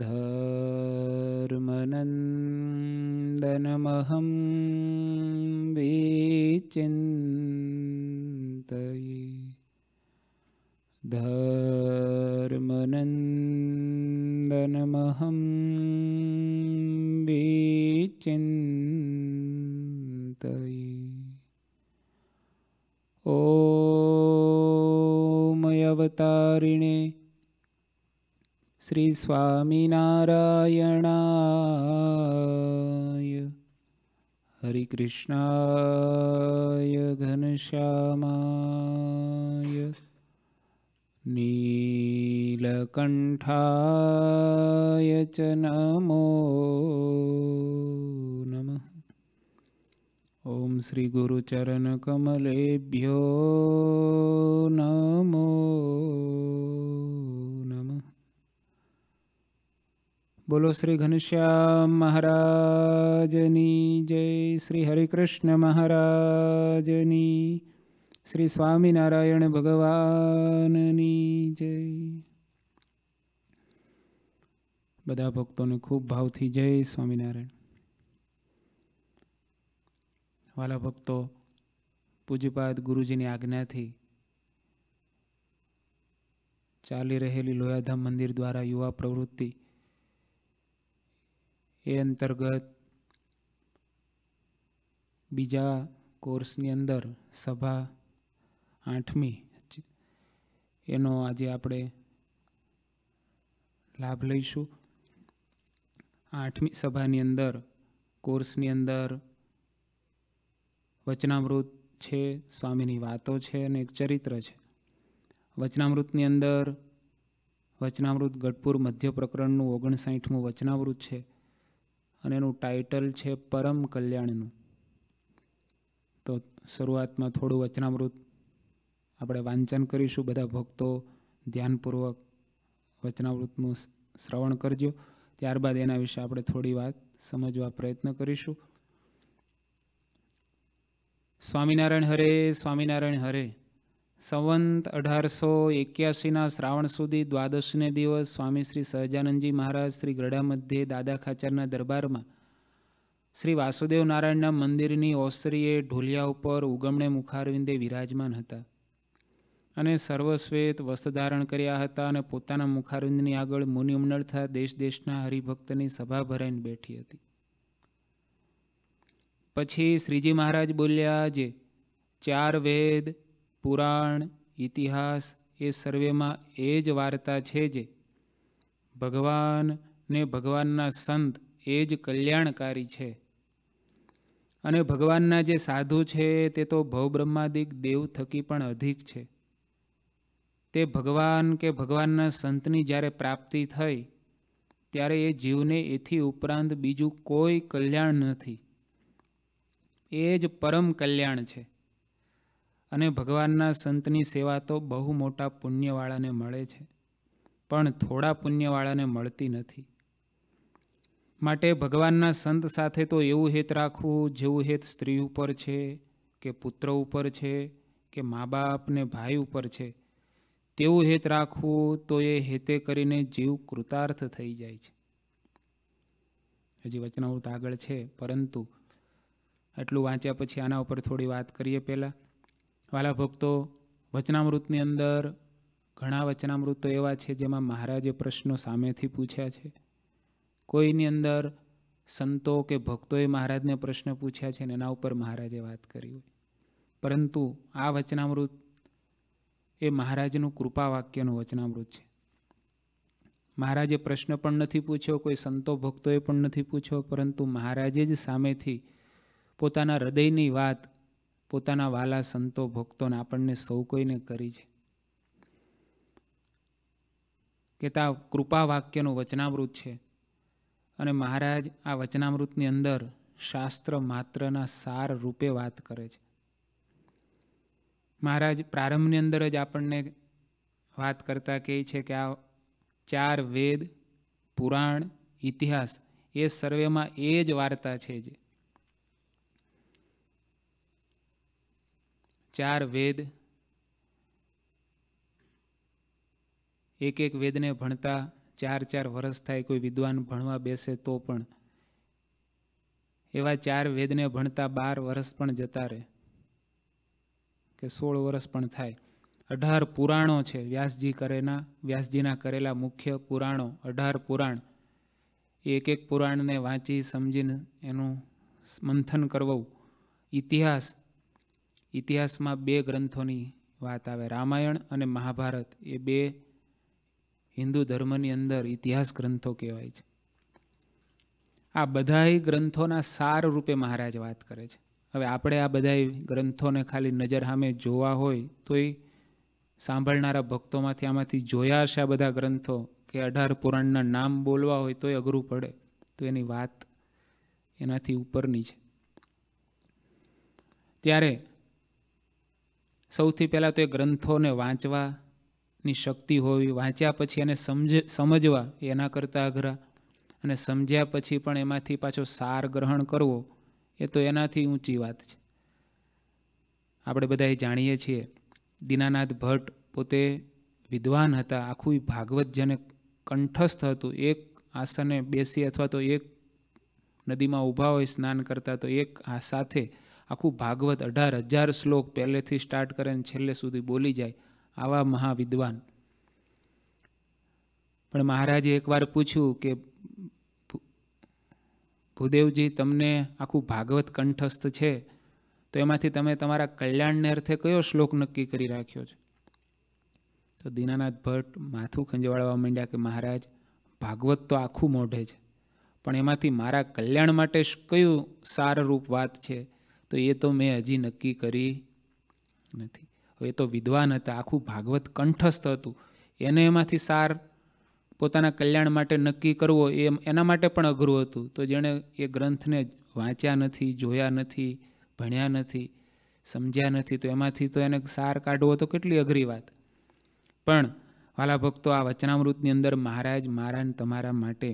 धर्मनन्दनमहं विचिन्तये धर्मनन्दनमहं विचिन्तये ओ मयवतारिणे श्रीस्वामिनारायणाय नीलकण्ठाय च नमो नमः ॐ श्रीगुरुचरणकमलेभ्यो नमो બોલો શ્રી ઘનશ્યામ મહારાજની જય શ્રી હરિકૃષ્ણ મહારાજની શ્રી સ્વામિનારાયણ ભગવાનની જય બધા ભક્તોને ખૂબ ભાવથી જય સ્વામિનારાયણ વાલા ભક્તો પૂજ્યપાદ ગુરુજીની આજ્ઞાથી ચાલી રહેલી લોયાધામ મંદિર દ્વારા યુવા પ્રવૃત્તિ એ અંતર્ગત બીજા કોર્સની અંદર સભા આઠમી એનો આજે આપણે લાભ લઈશું આઠમી સભાની અંદર કોર્સની અંદર વચનામૃત છે સ્વામીની વાતો છે અને એક ચરિત્ર છે વચનામૃતની અંદર વચનામૃત ગઢપુર મધ્ય પ્રકરણનું ઓગણસાઠમું વચનામૃત છે અને એનું ટાઇટલ છે પરમ કલ્યાણનું તો શરૂઆતમાં થોડું વચનામૃત આપણે વાંચન કરીશું બધા ભક્તો ધ્યાનપૂર્વક વચનામૃતનું શ્રવણ કરજો ત્યારબાદ એના વિશે આપણે થોડી વાત સમજવા પ્રયત્ન કરીશું સ્વામિનારાયણ હરે સ્વામિનારાયણ હરે સંવંત અઢારસો એક્યાસીના શ્રાવણ સુધી દ્વાદશને દિવસ સ્વામી શ્રી સહજાનંદજી મહારાજ શ્રી ગરડા મધ્યે દાદા ખાચરના દરબારમાં શ્રી વાસુદેવ નારાયણના મંદિરની ઓસરીએ ઢોલિયા ઉપર ઉગમણે મુખારવિંદે વિરાજમાન હતા અને સર્વશ્વેત વસ્ત્ર ધારણ કર્યા હતા અને પોતાના મુખારવિંદની આગળ મુનિમંડળ થા દેશ દેશના હરિભક્તની સભા ભરાઈને બેઠી હતી પછી શ્રીજી મહારાજ બોલ્યા જે ચાર વેદ પુરાણ ઇતિહાસ એ સર્વેમાં એ જ વાર્તા છે જે ભગવાન ને ભગવાનના સંત એ જ કલ્યાણકારી છે અને ભગવાનના જે સાધુ છે તે તો ભવબ્રહ્માદિક દેવ થકી પણ અધિક છે તે ભગવાન કે ભગવાનના સંતની જ્યારે પ્રાપ્તિ થઈ ત્યારે એ જીવને એથી ઉપરાંત બીજું કોઈ કલ્યાણ નથી એ જ પરમ કલ્યાણ છે અને ભગવાનના સંતની સેવા તો બહુ મોટા પુણ્યવાળાને મળે છે પણ થોડા પુણ્યવાળાને મળતી નથી માટે ભગવાનના સંત સાથે તો એવું હેત રાખવું જેવું હેત સ્ત્રી ઉપર છે કે પુત્ર ઉપર છે કે મા બાપને ભાઈ ઉપર છે તેવું હેત રાખવું તો એ હેતે કરીને જીવ કૃતાર્થ થઈ જાય છે હજી વચનાવૃત આગળ છે પરંતુ એટલું વાંચ્યા પછી આના ઉપર થોડી વાત કરીએ પહેલાં વાલા ભક્તો વચનામૃતની અંદર ઘણા વચનામૃતો એવા છે જેમાં મહારાજે પ્રશ્નો સામેથી પૂછ્યા છે કોઈની અંદર સંતો કે ભક્તોએ મહારાજને પ્રશ્ન પૂછ્યા છે અને એના ઉપર મહારાજે વાત કરી હોય પરંતુ આ વચનામૃત એ મહારાજનું કૃપા વાક્યનું વચનામૃત છે મહારાજે પ્રશ્ન પણ નથી પૂછ્યો કોઈ સંતો ભક્તોએ પણ નથી પૂછ્યો પરંતુ મહારાજે જ સામેથી પોતાના હૃદયની વાત પોતાના વાલા સંતો ભક્તોને આપણને સૌ કોઈને કરી છે કેતા કૃપા વાક્યનું વચનામૃત છે અને મહારાજ આ વચનામૃતની અંદર શાસ્ત્ર માત્રના સાર રૂપે વાત કરે છે મહારાજ પ્રારંભની અંદર જ આપણને વાત કરતા કહે છે કે આ ચાર વેદ પુરાણ ઇતિહાસ એ સર્વેમાં એ જ વાર્તા છે જે ચાર વેદ એક એક વેદને ભણતા ચાર ચાર વર્ષ થાય કોઈ વિદ્વાન ભણવા બેસે તો પણ એવા ચાર વેદને ભણતા બાર વર્ષ પણ જતા રહે કે સોળ વર્ષ પણ થાય અઢાર પુરાણો છે વ્યાસજી કરેના વ્યાસજીના કરેલા મુખ્ય પુરાણો અઢાર પુરાણ એક એક પુરાણને વાંચી સમજીને એનું મંથન કરવું ઇતિહાસ ઇતિહાસમાં બે ગ્રંથોની વાત આવે રામાયણ અને મહાભારત એ બે હિન્દુ ધર્મની અંદર ઇતિહાસ ગ્રંથો કહેવાય છે આ બધાય ગ્રંથોના સાર રૂપે મહારાજ વાત કરે છે હવે આપણે આ બધાય ગ્રંથોને ખાલી નજર સામે જોવા હોય તો એ સાંભળનારા ભક્તોમાંથી આમાંથી જોયા હશે આ બધા ગ્રંથો કે અઢાર પુરાણના નામ બોલવા હોય તો એ અઘરું પડે તો એની વાત એનાથી ઉપરની છે ત્યારે સૌથી પહેલાં તો એ ગ્રંથોને વાંચવાની શક્તિ હોવી વાંચ્યા પછી એને સમજ સમજવા એના કરતાં અઘરા અને સમજ્યા પછી પણ એમાંથી પાછો સાર ગ્રહણ કરવો એ તો એનાથી ઊંચી વાત છે આપણે બધાએ જાણીએ છીએ દીનાનાથ ભટ્ટ પોતે વિદ્વાન હતા આખું ભાગવત જેને કંઠસ્થ હતું એક આસને બેસી અથવા તો એક નદીમાં ઊભા હોય સ્નાન કરતા તો એક આ સાથે આખું ભાગવત અઢાર હજાર શ્લોક પહેલેથી સ્ટાર્ટ કરે ને છેલ્લે સુધી બોલી જાય આવા મહાવિદ્વાન પણ મહારાજે એકવાર પૂછ્યું કે ભૂદેવજી તમને આખું ભાગવત કંઠસ્થ છે તો એમાંથી તમે તમારા કલ્યાણને અર્થે કયો શ્લોક નક્કી કરી રાખ્યો છે તો દીનાનાથ ભટ્ટ માથું ખંજવાળવા માંડ્યા કે મહારાજ ભાગવત તો આખું મોઢે છે પણ એમાંથી મારા કલ્યાણ માટે કયું સારરૂપ વાત છે તો એ તો મેં હજી નક્કી કરી નથી એ તો વિદ્વાન હતા આખું ભાગવત કંઠસ્થ હતું એને એમાંથી સાર પોતાના કલ્યાણ માટે નક્કી કરવો એ એના માટે પણ અઘરું હતું તો જેણે એ ગ્રંથને વાંચ્યા નથી જોયા નથી ભણ્યા નથી સમજ્યા નથી તો એમાંથી તો એને સાર કાઢવો તો કેટલી અઘરી વાત પણ વાલા ભક્તો આ વચનામૃતની અંદર મહારાજ મારા તમારા માટે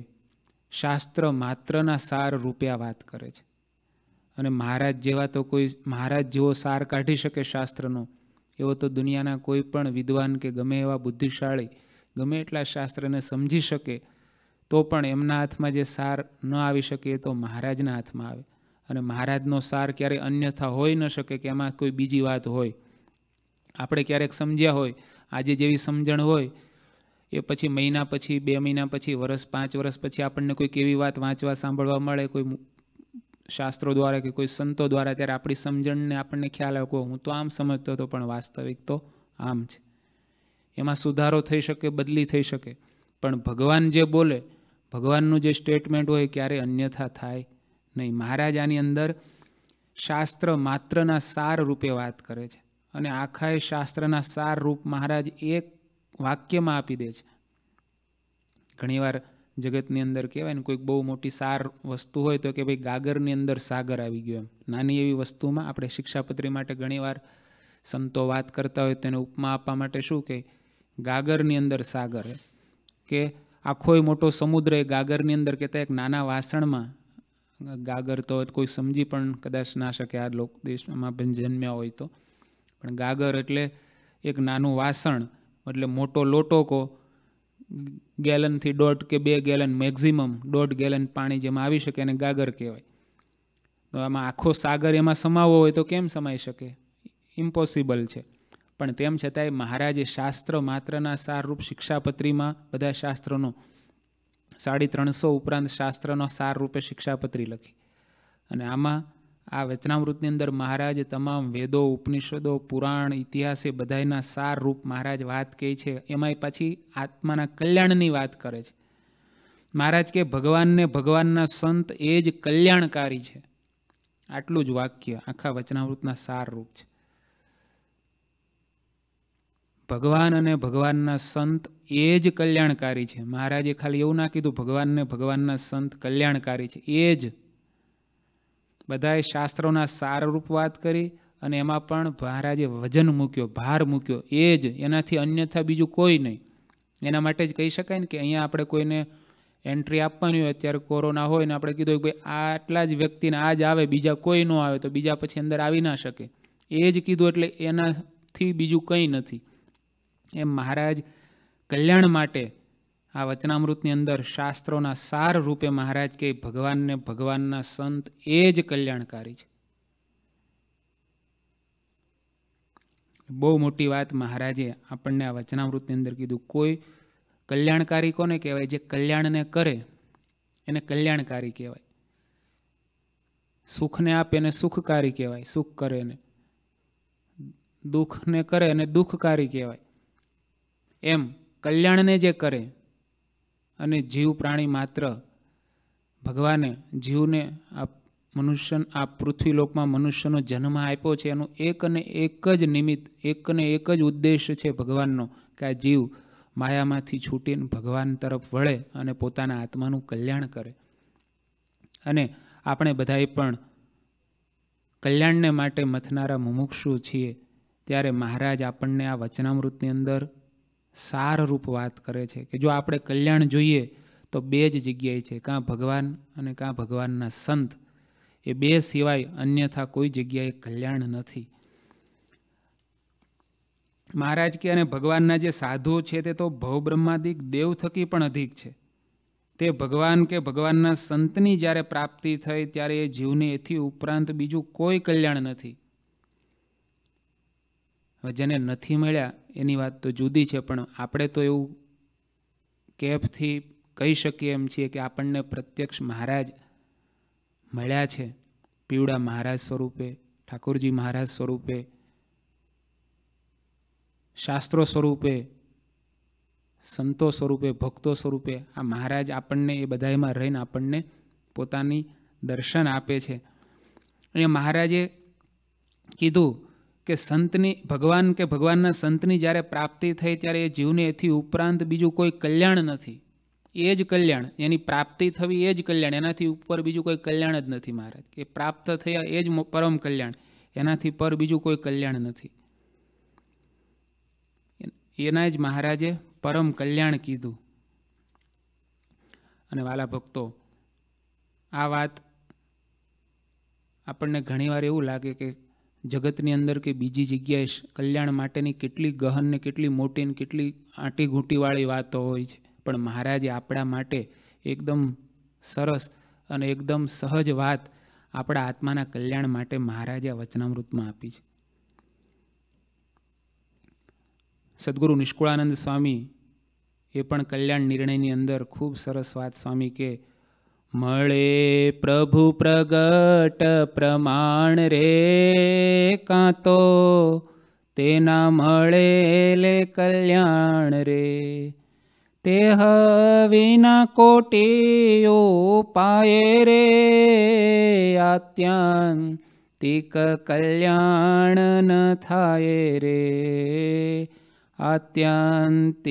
શાસ્ત્ર માત્રના સાર રૂપિયા વાત કરે છે અને મહારાજ જેવા તો કોઈ મહારાજ જેવો સાર કાઢી શકે શાસ્ત્રનો એવો તો દુનિયાના કોઈ પણ વિદ્વાન કે ગમે એવા બુદ્ધિશાળી ગમે એટલા શાસ્ત્રને સમજી શકે તો પણ એમના હાથમાં જે સાર ન આવી શકે એ તો મહારાજના હાથમાં આવે અને મહારાજનો સાર ક્યારેય અન્યથા હોઈ ન શકે કે એમાં કોઈ બીજી વાત હોય આપણે ક્યારેક સમજ્યા હોય આજે જેવી સમજણ હોય એ પછી મહિના પછી બે મહિના પછી વર્ષ પાંચ વર્ષ પછી આપણને કોઈ કેવી વાત વાંચવા સાંભળવા મળે કોઈ શાસ્ત્રો દ્વારા કે કોઈ સંતો દ્વારા ત્યારે આપણી સમજણને આપણને ખ્યાલ આવ્યો હું તો આમ સમજતો હતો પણ વાસ્તવિક તો આમ છે એમાં સુધારો થઈ શકે બદલી થઈ શકે પણ ભગવાન જે બોલે ભગવાનનું જે સ્ટેટમેન્ટ હોય ક્યારે અન્યથા થાય નહીં મહારાજ આની અંદર શાસ્ત્ર માત્રના સાર રૂપે વાત કરે છે અને આખા એ શાસ્ત્રના સાર રૂપ મહારાજ એક વાક્યમાં આપી દે છે ઘણીવાર જગતની અંદર કહેવાય ને કોઈક બહુ મોટી સાર વસ્તુ હોય તો કે ભાઈ ગાગરની અંદર સાગર આવી ગયો એમ નાની એવી વસ્તુમાં આપણે શિક્ષાપત્રી માટે ઘણીવાર સંતો વાત કરતા હોય તેને ઉપમા આપવા માટે શું કે ગાગરની અંદર સાગર કે આખોય મોટો સમુદ્ર એ ગાગરની અંદર કહેતા એક નાના વાસણમાં ગાગર તો કોઈ સમજી પણ કદાચ ના શકે આ લોક દેશમાં પણ જન્મ્યા હોય તો પણ ગાગર એટલે એક નાનું વાસણ એટલે મોટો લોટો કહો ગેલનથી દોઢ કે બે ગેલન મેક્ઝિમમ દોઢ ગેલન પાણી જેમાં આવી શકે એને ગાગર કહેવાય તો આમાં આખો સાગર એમાં સમાવો હોય તો કેમ સમાઈ શકે ઇમ્પોસિબલ છે પણ તેમ છતાંય મહારાજે શાસ્ત્ર માત્રના સારરૂપ શિક્ષાપત્રીમાં બધા શાસ્ત્રનો સાડી ત્રણસો ઉપરાંત શાસ્ત્રનો સારરૂપે શિક્ષાપત્રી લખી અને આમાં આ વચનામૃતની અંદર મહારાજ તમામ વેદો ઉપનિષદો પુરાણ ઇતિહાસ એ બધાના સાર રૂપ મહારાજ વાત કહે છે એમાંય પછી આત્માના કલ્યાણની વાત કરે છે મહારાજ કે ભગવાનને ભગવાનના સંત એ જ કલ્યાણકારી છે આટલું જ વાક્ય આખા વચનામૃતના સાર રૂપ છે ભગવાન અને ભગવાનના સંત એ જ કલ્યાણકારી છે મહારાજે ખાલી એવું ના કીધું ભગવાનને ભગવાનના સંત કલ્યાણકારી છે એ જ બધાએ શાસ્ત્રોના સારરૂપ વાત કરી અને એમાં પણ મહારાજે વજન મૂક્યો ભાર મૂક્યો એ જ એનાથી અન્યથા બીજું કોઈ નહીં એના માટે જ કહી શકાય ને કે અહીંયા આપણે કોઈને એન્ટ્રી આપવાની હોય અત્યારે કોરોના હોય ને આપણે કીધું કે ભાઈ આટલા જ વ્યક્તિને આ જ આવે બીજા કોઈ ન આવે તો બીજા પછી અંદર આવી ના શકે એ જ કીધું એટલે એનાથી બીજું કંઈ નથી એમ મહારાજ કલ્યાણ માટે આ વચનામૃતની અંદર શાસ્ત્રોના સાર રૂપે મહારાજ કે ભગવાનને ભગવાનના સંત એ જ કલ્યાણકારી છે બહુ મોટી વાત મહારાજે આપણને આ વચનામૃતની અંદર કીધું કોઈ કલ્યાણકારી કોને કહેવાય જે કલ્યાણને કરે એને કલ્યાણકારી કહેવાય સુખને આપે એને સુખકારી કહેવાય સુખ કરે એને દુઃખને કરે એને દુઃખકારી કહેવાય એમ કલ્યાણને જે કરે અને જીવ પ્રાણી માત્ર ભગવાને જીવને આ મનુષ્ય આ પૃથ્વીલોકમાં મનુષ્યનો જન્મ આપ્યો છે એનું એક અને એક જ નિમિત્ત એક અને એક જ ઉદ્દેશ છે ભગવાનનો કે આ જીવ માયામાંથી છૂટીને ભગવાન તરફ વળે અને પોતાના આત્માનું કલ્યાણ કરે અને આપણે બધાએ પણ કલ્યાણને માટે મથનારા મુમુક્ષુ છીએ ત્યારે મહારાજ આપણને આ વચનામૃતની અંદર સારરૂપ વાત કરે છે કે જો આપણે કલ્યાણ જોઈએ તો બે જ જગ્યાએ છે કાં ભગવાન અને કાં ભગવાનના સંત એ બે સિવાય અન્યથા કોઈ જગ્યાએ કલ્યાણ નથી મહારાજ કે અને ભગવાનના જે સાધુઓ છે તે તો ભવબ્રહ્માદિક દેવ થકી પણ અધિક છે તે ભગવાન કે ભગવાનના સંતની જ્યારે પ્રાપ્તિ થઈ ત્યારે એ જીવને એથી ઉપરાંત બીજું કોઈ કલ્યાણ નથી હવે જેને નથી મળ્યા એની વાત તો જુદી છે પણ આપણે તો એવું કેફથી કહી શકીએ એમ છીએ કે આપણને પ્રત્યક્ષ મહારાજ મળ્યા છે પીવડા મહારાજ સ્વરૂપે ઠાકોરજી મહારાજ સ્વરૂપે શાસ્ત્રો સ્વરૂપે સંતો સ્વરૂપે ભક્તો સ્વરૂપે આ મહારાજ આપણને એ બધામાં રહીને આપણને પોતાની દર્શન આપે છે અને મહારાજે કીધું કે સંતની ભગવાન કે ભગવાનના સંતની જ્યારે પ્રાપ્તિ થઈ ત્યારે એ જીવને એથી ઉપરાંત બીજું કોઈ કલ્યાણ નથી એ જ કલ્યાણ એની પ્રાપ્તિ થવી એ જ કલ્યાણ એનાથી ઉપર બીજું કોઈ કલ્યાણ જ નથી મહારાજ કે પ્રાપ્ત થયા એ જ પરમ કલ્યાણ એનાથી પર બીજું કોઈ કલ્યાણ નથી એના જ મહારાજે પરમ કલ્યાણ કીધું અને વાલા ભક્તો આ વાત આપણને ઘણીવાર એવું લાગે કે જગતની અંદર કે બીજી જગ્યાએ કલ્યાણ માટેની કેટલી ગહન ને કેટલી મોટી ને કેટલી આંટીઘૂંટીવાળી વાતો હોય છે પણ મહારાજે આપણા માટે એકદમ સરસ અને એકદમ સહજ વાત આપણા આત્માના કલ્યાણ માટે મહારાજે આ વચનામૃતમાં આપી છે સદગુરુ નિષ્કુળાનંદ સ્વામી એ પણ કલ્યાણ નિર્ણયની અંદર ખૂબ સરસ વાત સ્વામી કે प्रभु प्रगट प्रमाण रे कातो तेना मे ले कल्याण रे ते हविना कोटियो पाये रे कल्याण न थाये रे आत्यन्त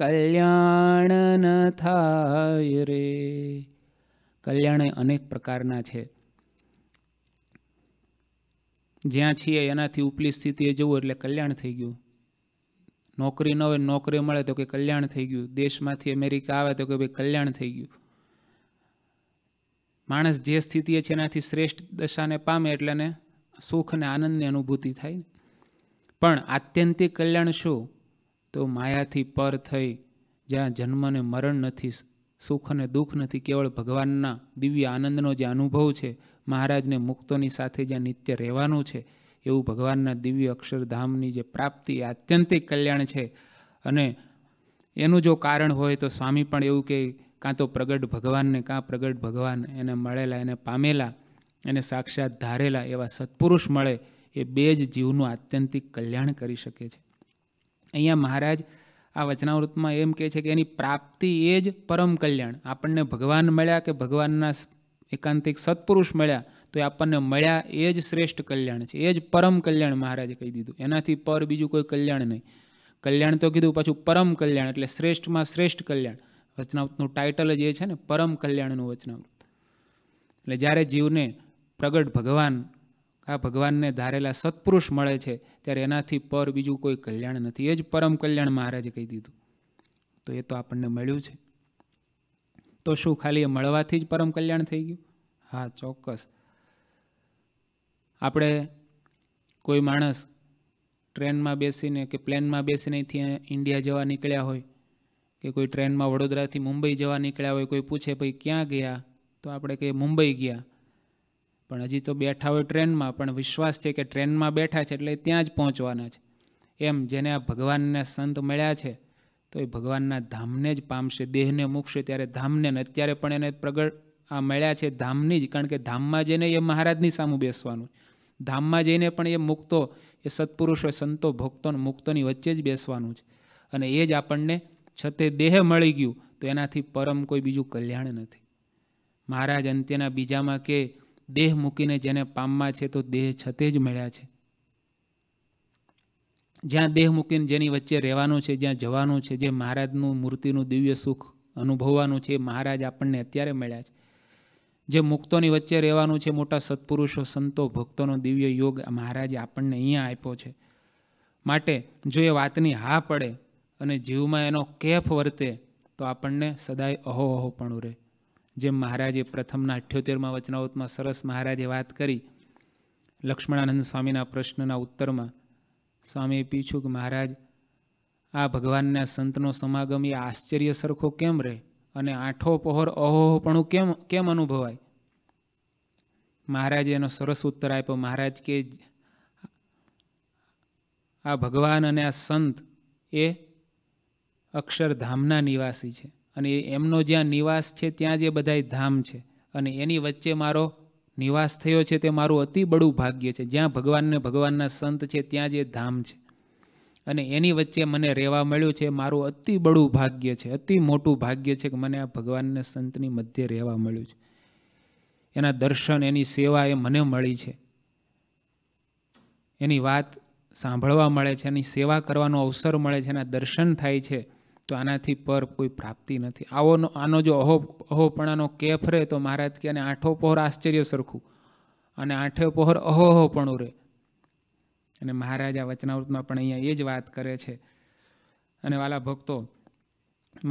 कल्याण न रे કલ્યાણે અનેક પ્રકારના છે જ્યાં છીએ એનાથી ઉપલી સ્થિતિએ જવું એટલે કલ્યાણ થઈ ગયું નોકરી ન હોય નોકરી મળે તો કે કલ્યાણ થઈ ગયું દેશમાંથી અમેરિકા આવે તો કે ભાઈ કલ્યાણ થઈ ગયું માણસ જે સ્થિતિએ છે એનાથી શ્રેષ્ઠ દશાને પામે એટલે એને સુખ અને આનંદની અનુભૂતિ થાય પણ આત્યંતિક કલ્યાણ શું તો માયાથી પર થઈ જ્યાં જન્મને મરણ નથી સુખ અને દુઃખ નથી કેવળ ભગવાનના દિવ્ય આનંદનો જે અનુભવ છે મહારાજને મુક્તોની સાથે જ્યાં નિત્ય રહેવાનું છે એવું ભગવાનના દિવ્ય અક્ષરધામની જે પ્રાપ્તિ આત્યંતિક કલ્યાણ છે અને એનું જો કારણ હોય તો સ્વામી પણ એવું કે કાં તો પ્રગટ ભગવાનને કાં પ્રગટ ભગવાન એને મળેલા એને પામેલા એને સાક્ષાત ધારેલા એવા સત્પુરુષ મળે એ બે જ જીવનું આત્યંતિક કલ્યાણ કરી શકે છે અહીંયા મહારાજ આ વચનાવૃતમાં એમ કહે છે કે એની પ્રાપ્તિ એ જ પરમ કલ્યાણ આપણને ભગવાન મળ્યા કે ભગવાનના એકાંતિક સત્પુરુષ મળ્યા તો એ આપણને મળ્યા એ જ શ્રેષ્ઠ કલ્યાણ છે એ જ પરમ કલ્યાણ મહારાજે કહી દીધું એનાથી પર બીજું કોઈ કલ્યાણ નહીં કલ્યાણ તો કીધું પાછું પરમ કલ્યાણ એટલે શ્રેષ્ઠમાં શ્રેષ્ઠ કલ્યાણ વચનાવૃતનું ટાઇટલ જ એ છે ને પરમ કલ્યાણનું વચનાવૃત એટલે જ્યારે જીવને પ્રગટ ભગવાન આ ભગવાનને ધારેલા સત્પુરુષ મળે છે ત્યારે એનાથી પર બીજું કોઈ કલ્યાણ નથી એ જ પરમ કલ્યાણ મહારાજે કહી દીધું તો એ તો આપણને મળ્યું છે તો શું ખાલી એ મળવાથી જ પરમ કલ્યાણ થઈ ગયું હા ચોક્કસ આપણે કોઈ માણસ ટ્રેનમાં બેસીને કે પ્લેનમાં બેસીને ત્યાં ઇન્ડિયા જવા નીકળ્યા હોય કે કોઈ ટ્રેનમાં વડોદરાથી મુંબઈ જવા નીકળ્યા હોય કોઈ પૂછે ભાઈ ક્યાં ગયા તો આપણે કહીએ મુંબઈ ગયા પણ હજી તો બેઠા હોય ટ્રેનમાં પણ વિશ્વાસ છે કે ટ્રેનમાં બેઠા છે એટલે ત્યાં જ પહોંચવાના છે એમ જેને આ ભગવાનને સંત મળ્યા છે તો એ ભગવાનના ધામને જ પામશે દેહને મૂકશે ત્યારે ધામને ને અત્યારે પણ એને પ્રગટ આ મળ્યા છે ધામની જ કારણ કે ધામમાં જઈને એ મહારાજની સામું બેસવાનું ધામમાં જઈને પણ એ મુક્તો એ સત્પુરુષો સંતો ભક્તોને મુક્તોની વચ્ચે જ બેસવાનું છે અને એ જ આપણને છતે દેહ મળી ગયું તો એનાથી પરમ કોઈ બીજું કલ્યાણ નથી મહારાજ અંત્યના બીજામાં કે દેહ મૂકીને જેને પામમાં છે તો દેહ છતે જ મળ્યા છે જ્યાં દેહ મૂકીને જેની વચ્ચે રહેવાનું છે જ્યાં જવાનું છે જે મહારાજનું મૂર્તિનું દિવ્ય સુખ અનુભવવાનું છે એ મહારાજ આપણને અત્યારે મળ્યા છે જે મુક્તોની વચ્ચે રહેવાનું છે મોટા સત્પુરુષો સંતો ભક્તોનો દિવ્ય યોગ મહારાજે આપણને અહીંયા આપ્યો છે માટે જો એ વાતની હા પડે અને જીવમાં એનો કેફ વર્તે તો આપણને સદાય અહો અહો પણ રહે જેમ મહારાજે પ્રથમના અઠ્યોતેરમાં વચનાવતમાં સરસ મહારાજે વાત કરી લક્ષ્મણાનંદ સ્વામીના પ્રશ્નના ઉત્તરમાં સ્વામીએ પૂછ્યું કે મહારાજ આ ભગવાનના સંતનો સમાગમ એ આશ્ચર્ય સરખો કેમ રહે અને આઠો પહોર અહોહોપણું કેમ કેમ અનુભવાય મહારાજે એનો સરસ ઉત્તર આપ્યો મહારાજ કે આ ભગવાન અને આ સંત એ અક્ષરધામના નિવાસી છે અને એમનો જ્યાં નિવાસ છે ત્યાં જે બધાય ધામ છે અને એની વચ્ચે મારો નિવાસ થયો છે તે મારું અતિ બડું ભાગ્ય છે જ્યાં ભગવાનને ભગવાનના સંત છે ત્યાં જે ધામ છે અને એની વચ્ચે મને રહેવા મળ્યું છે મારું અતિ બડું ભાગ્ય છે અતિ મોટું ભાગ્ય છે કે મને આ ભગવાનને સંતની મધ્યે રહેવા મળ્યું છે એના દર્શન એની સેવા એ મને મળી છે એની વાત સાંભળવા મળે છે એની સેવા કરવાનો અવસર મળે છે એના દર્શન થાય છે તો આનાથી પર કોઈ પ્રાપ્તિ નથી આવો આનો જો અહો અહોપણાનો કેફ રહે તો મહારાજ અને આઠો પહોર આશ્ચર્ય સરખું અને આઠે પહોર અહોહોપણું રહે અને મહારાજ આ વચનાવૃતમાં પણ અહીંયા એ જ વાત કરે છે અને વાલા ભક્તો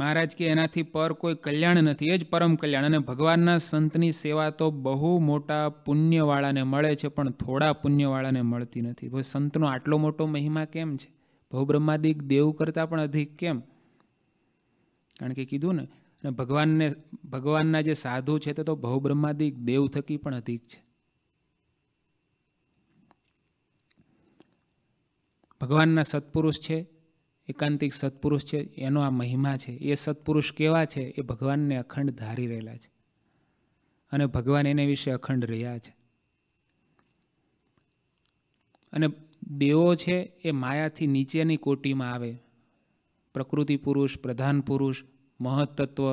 મહારાજ કે એનાથી પર કોઈ કલ્યાણ નથી એ જ પરમ કલ્યાણ અને ભગવાનના સંતની સેવા તો બહુ મોટા પુણ્યવાળાને મળે છે પણ થોડા પુણ્યવાળાને મળતી નથી ભાઈ સંતનો આટલો મોટો મહિમા કેમ છે ભવ બ્રહ્માદિક દેવ કરતાં પણ અધિક કેમ કારણ કે કીધું ને ભગવાનને ભગવાનના જે સાધુ છે તે તો બહુબ્રહ્માદિક દેવ થકી પણ અધિક છે ભગવાનના સત્પુરુષ છે એકાંતિક સત્પુરુષ છે એનો આ મહિમા છે એ સત્પુરુષ કેવા છે એ ભગવાનને અખંડ ધારી રહેલા છે અને ભગવાન એને વિશે અખંડ રહ્યા છે અને દેવો છે એ માયાથી નીચેની કોટીમાં આવે પ્રકૃતિ પુરુષ પ્રધાન પુરુષ મહત્તત્વ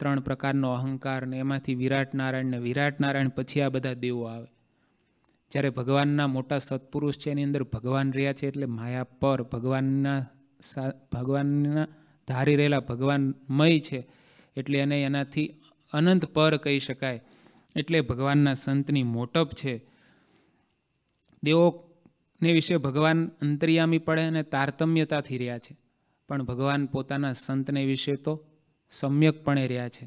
ત્રણ પ્રકારનો અહંકાર ને એમાંથી વિરાટ નારાયણ ને વિરાટ નારાયણ પછી આ બધા દેવો આવે જ્યારે ભગવાનના મોટા સત્પુરુષ છે એની અંદર ભગવાન રહ્યા છે એટલે માયા પર ભગવાનના ભગવાનના ધારી રહેલા ભગવાનમય છે એટલે એને એનાથી અનંત પર કહી શકાય એટલે ભગવાનના સંતની મોટપ છે દેવોને વિશે ભગવાન અંતરિયામી પડે અને તારતમ્યતાથી રહ્યા છે પણ ભગવાન પોતાના સંતને વિશે તો સમ્યકપણે રહ્યા છે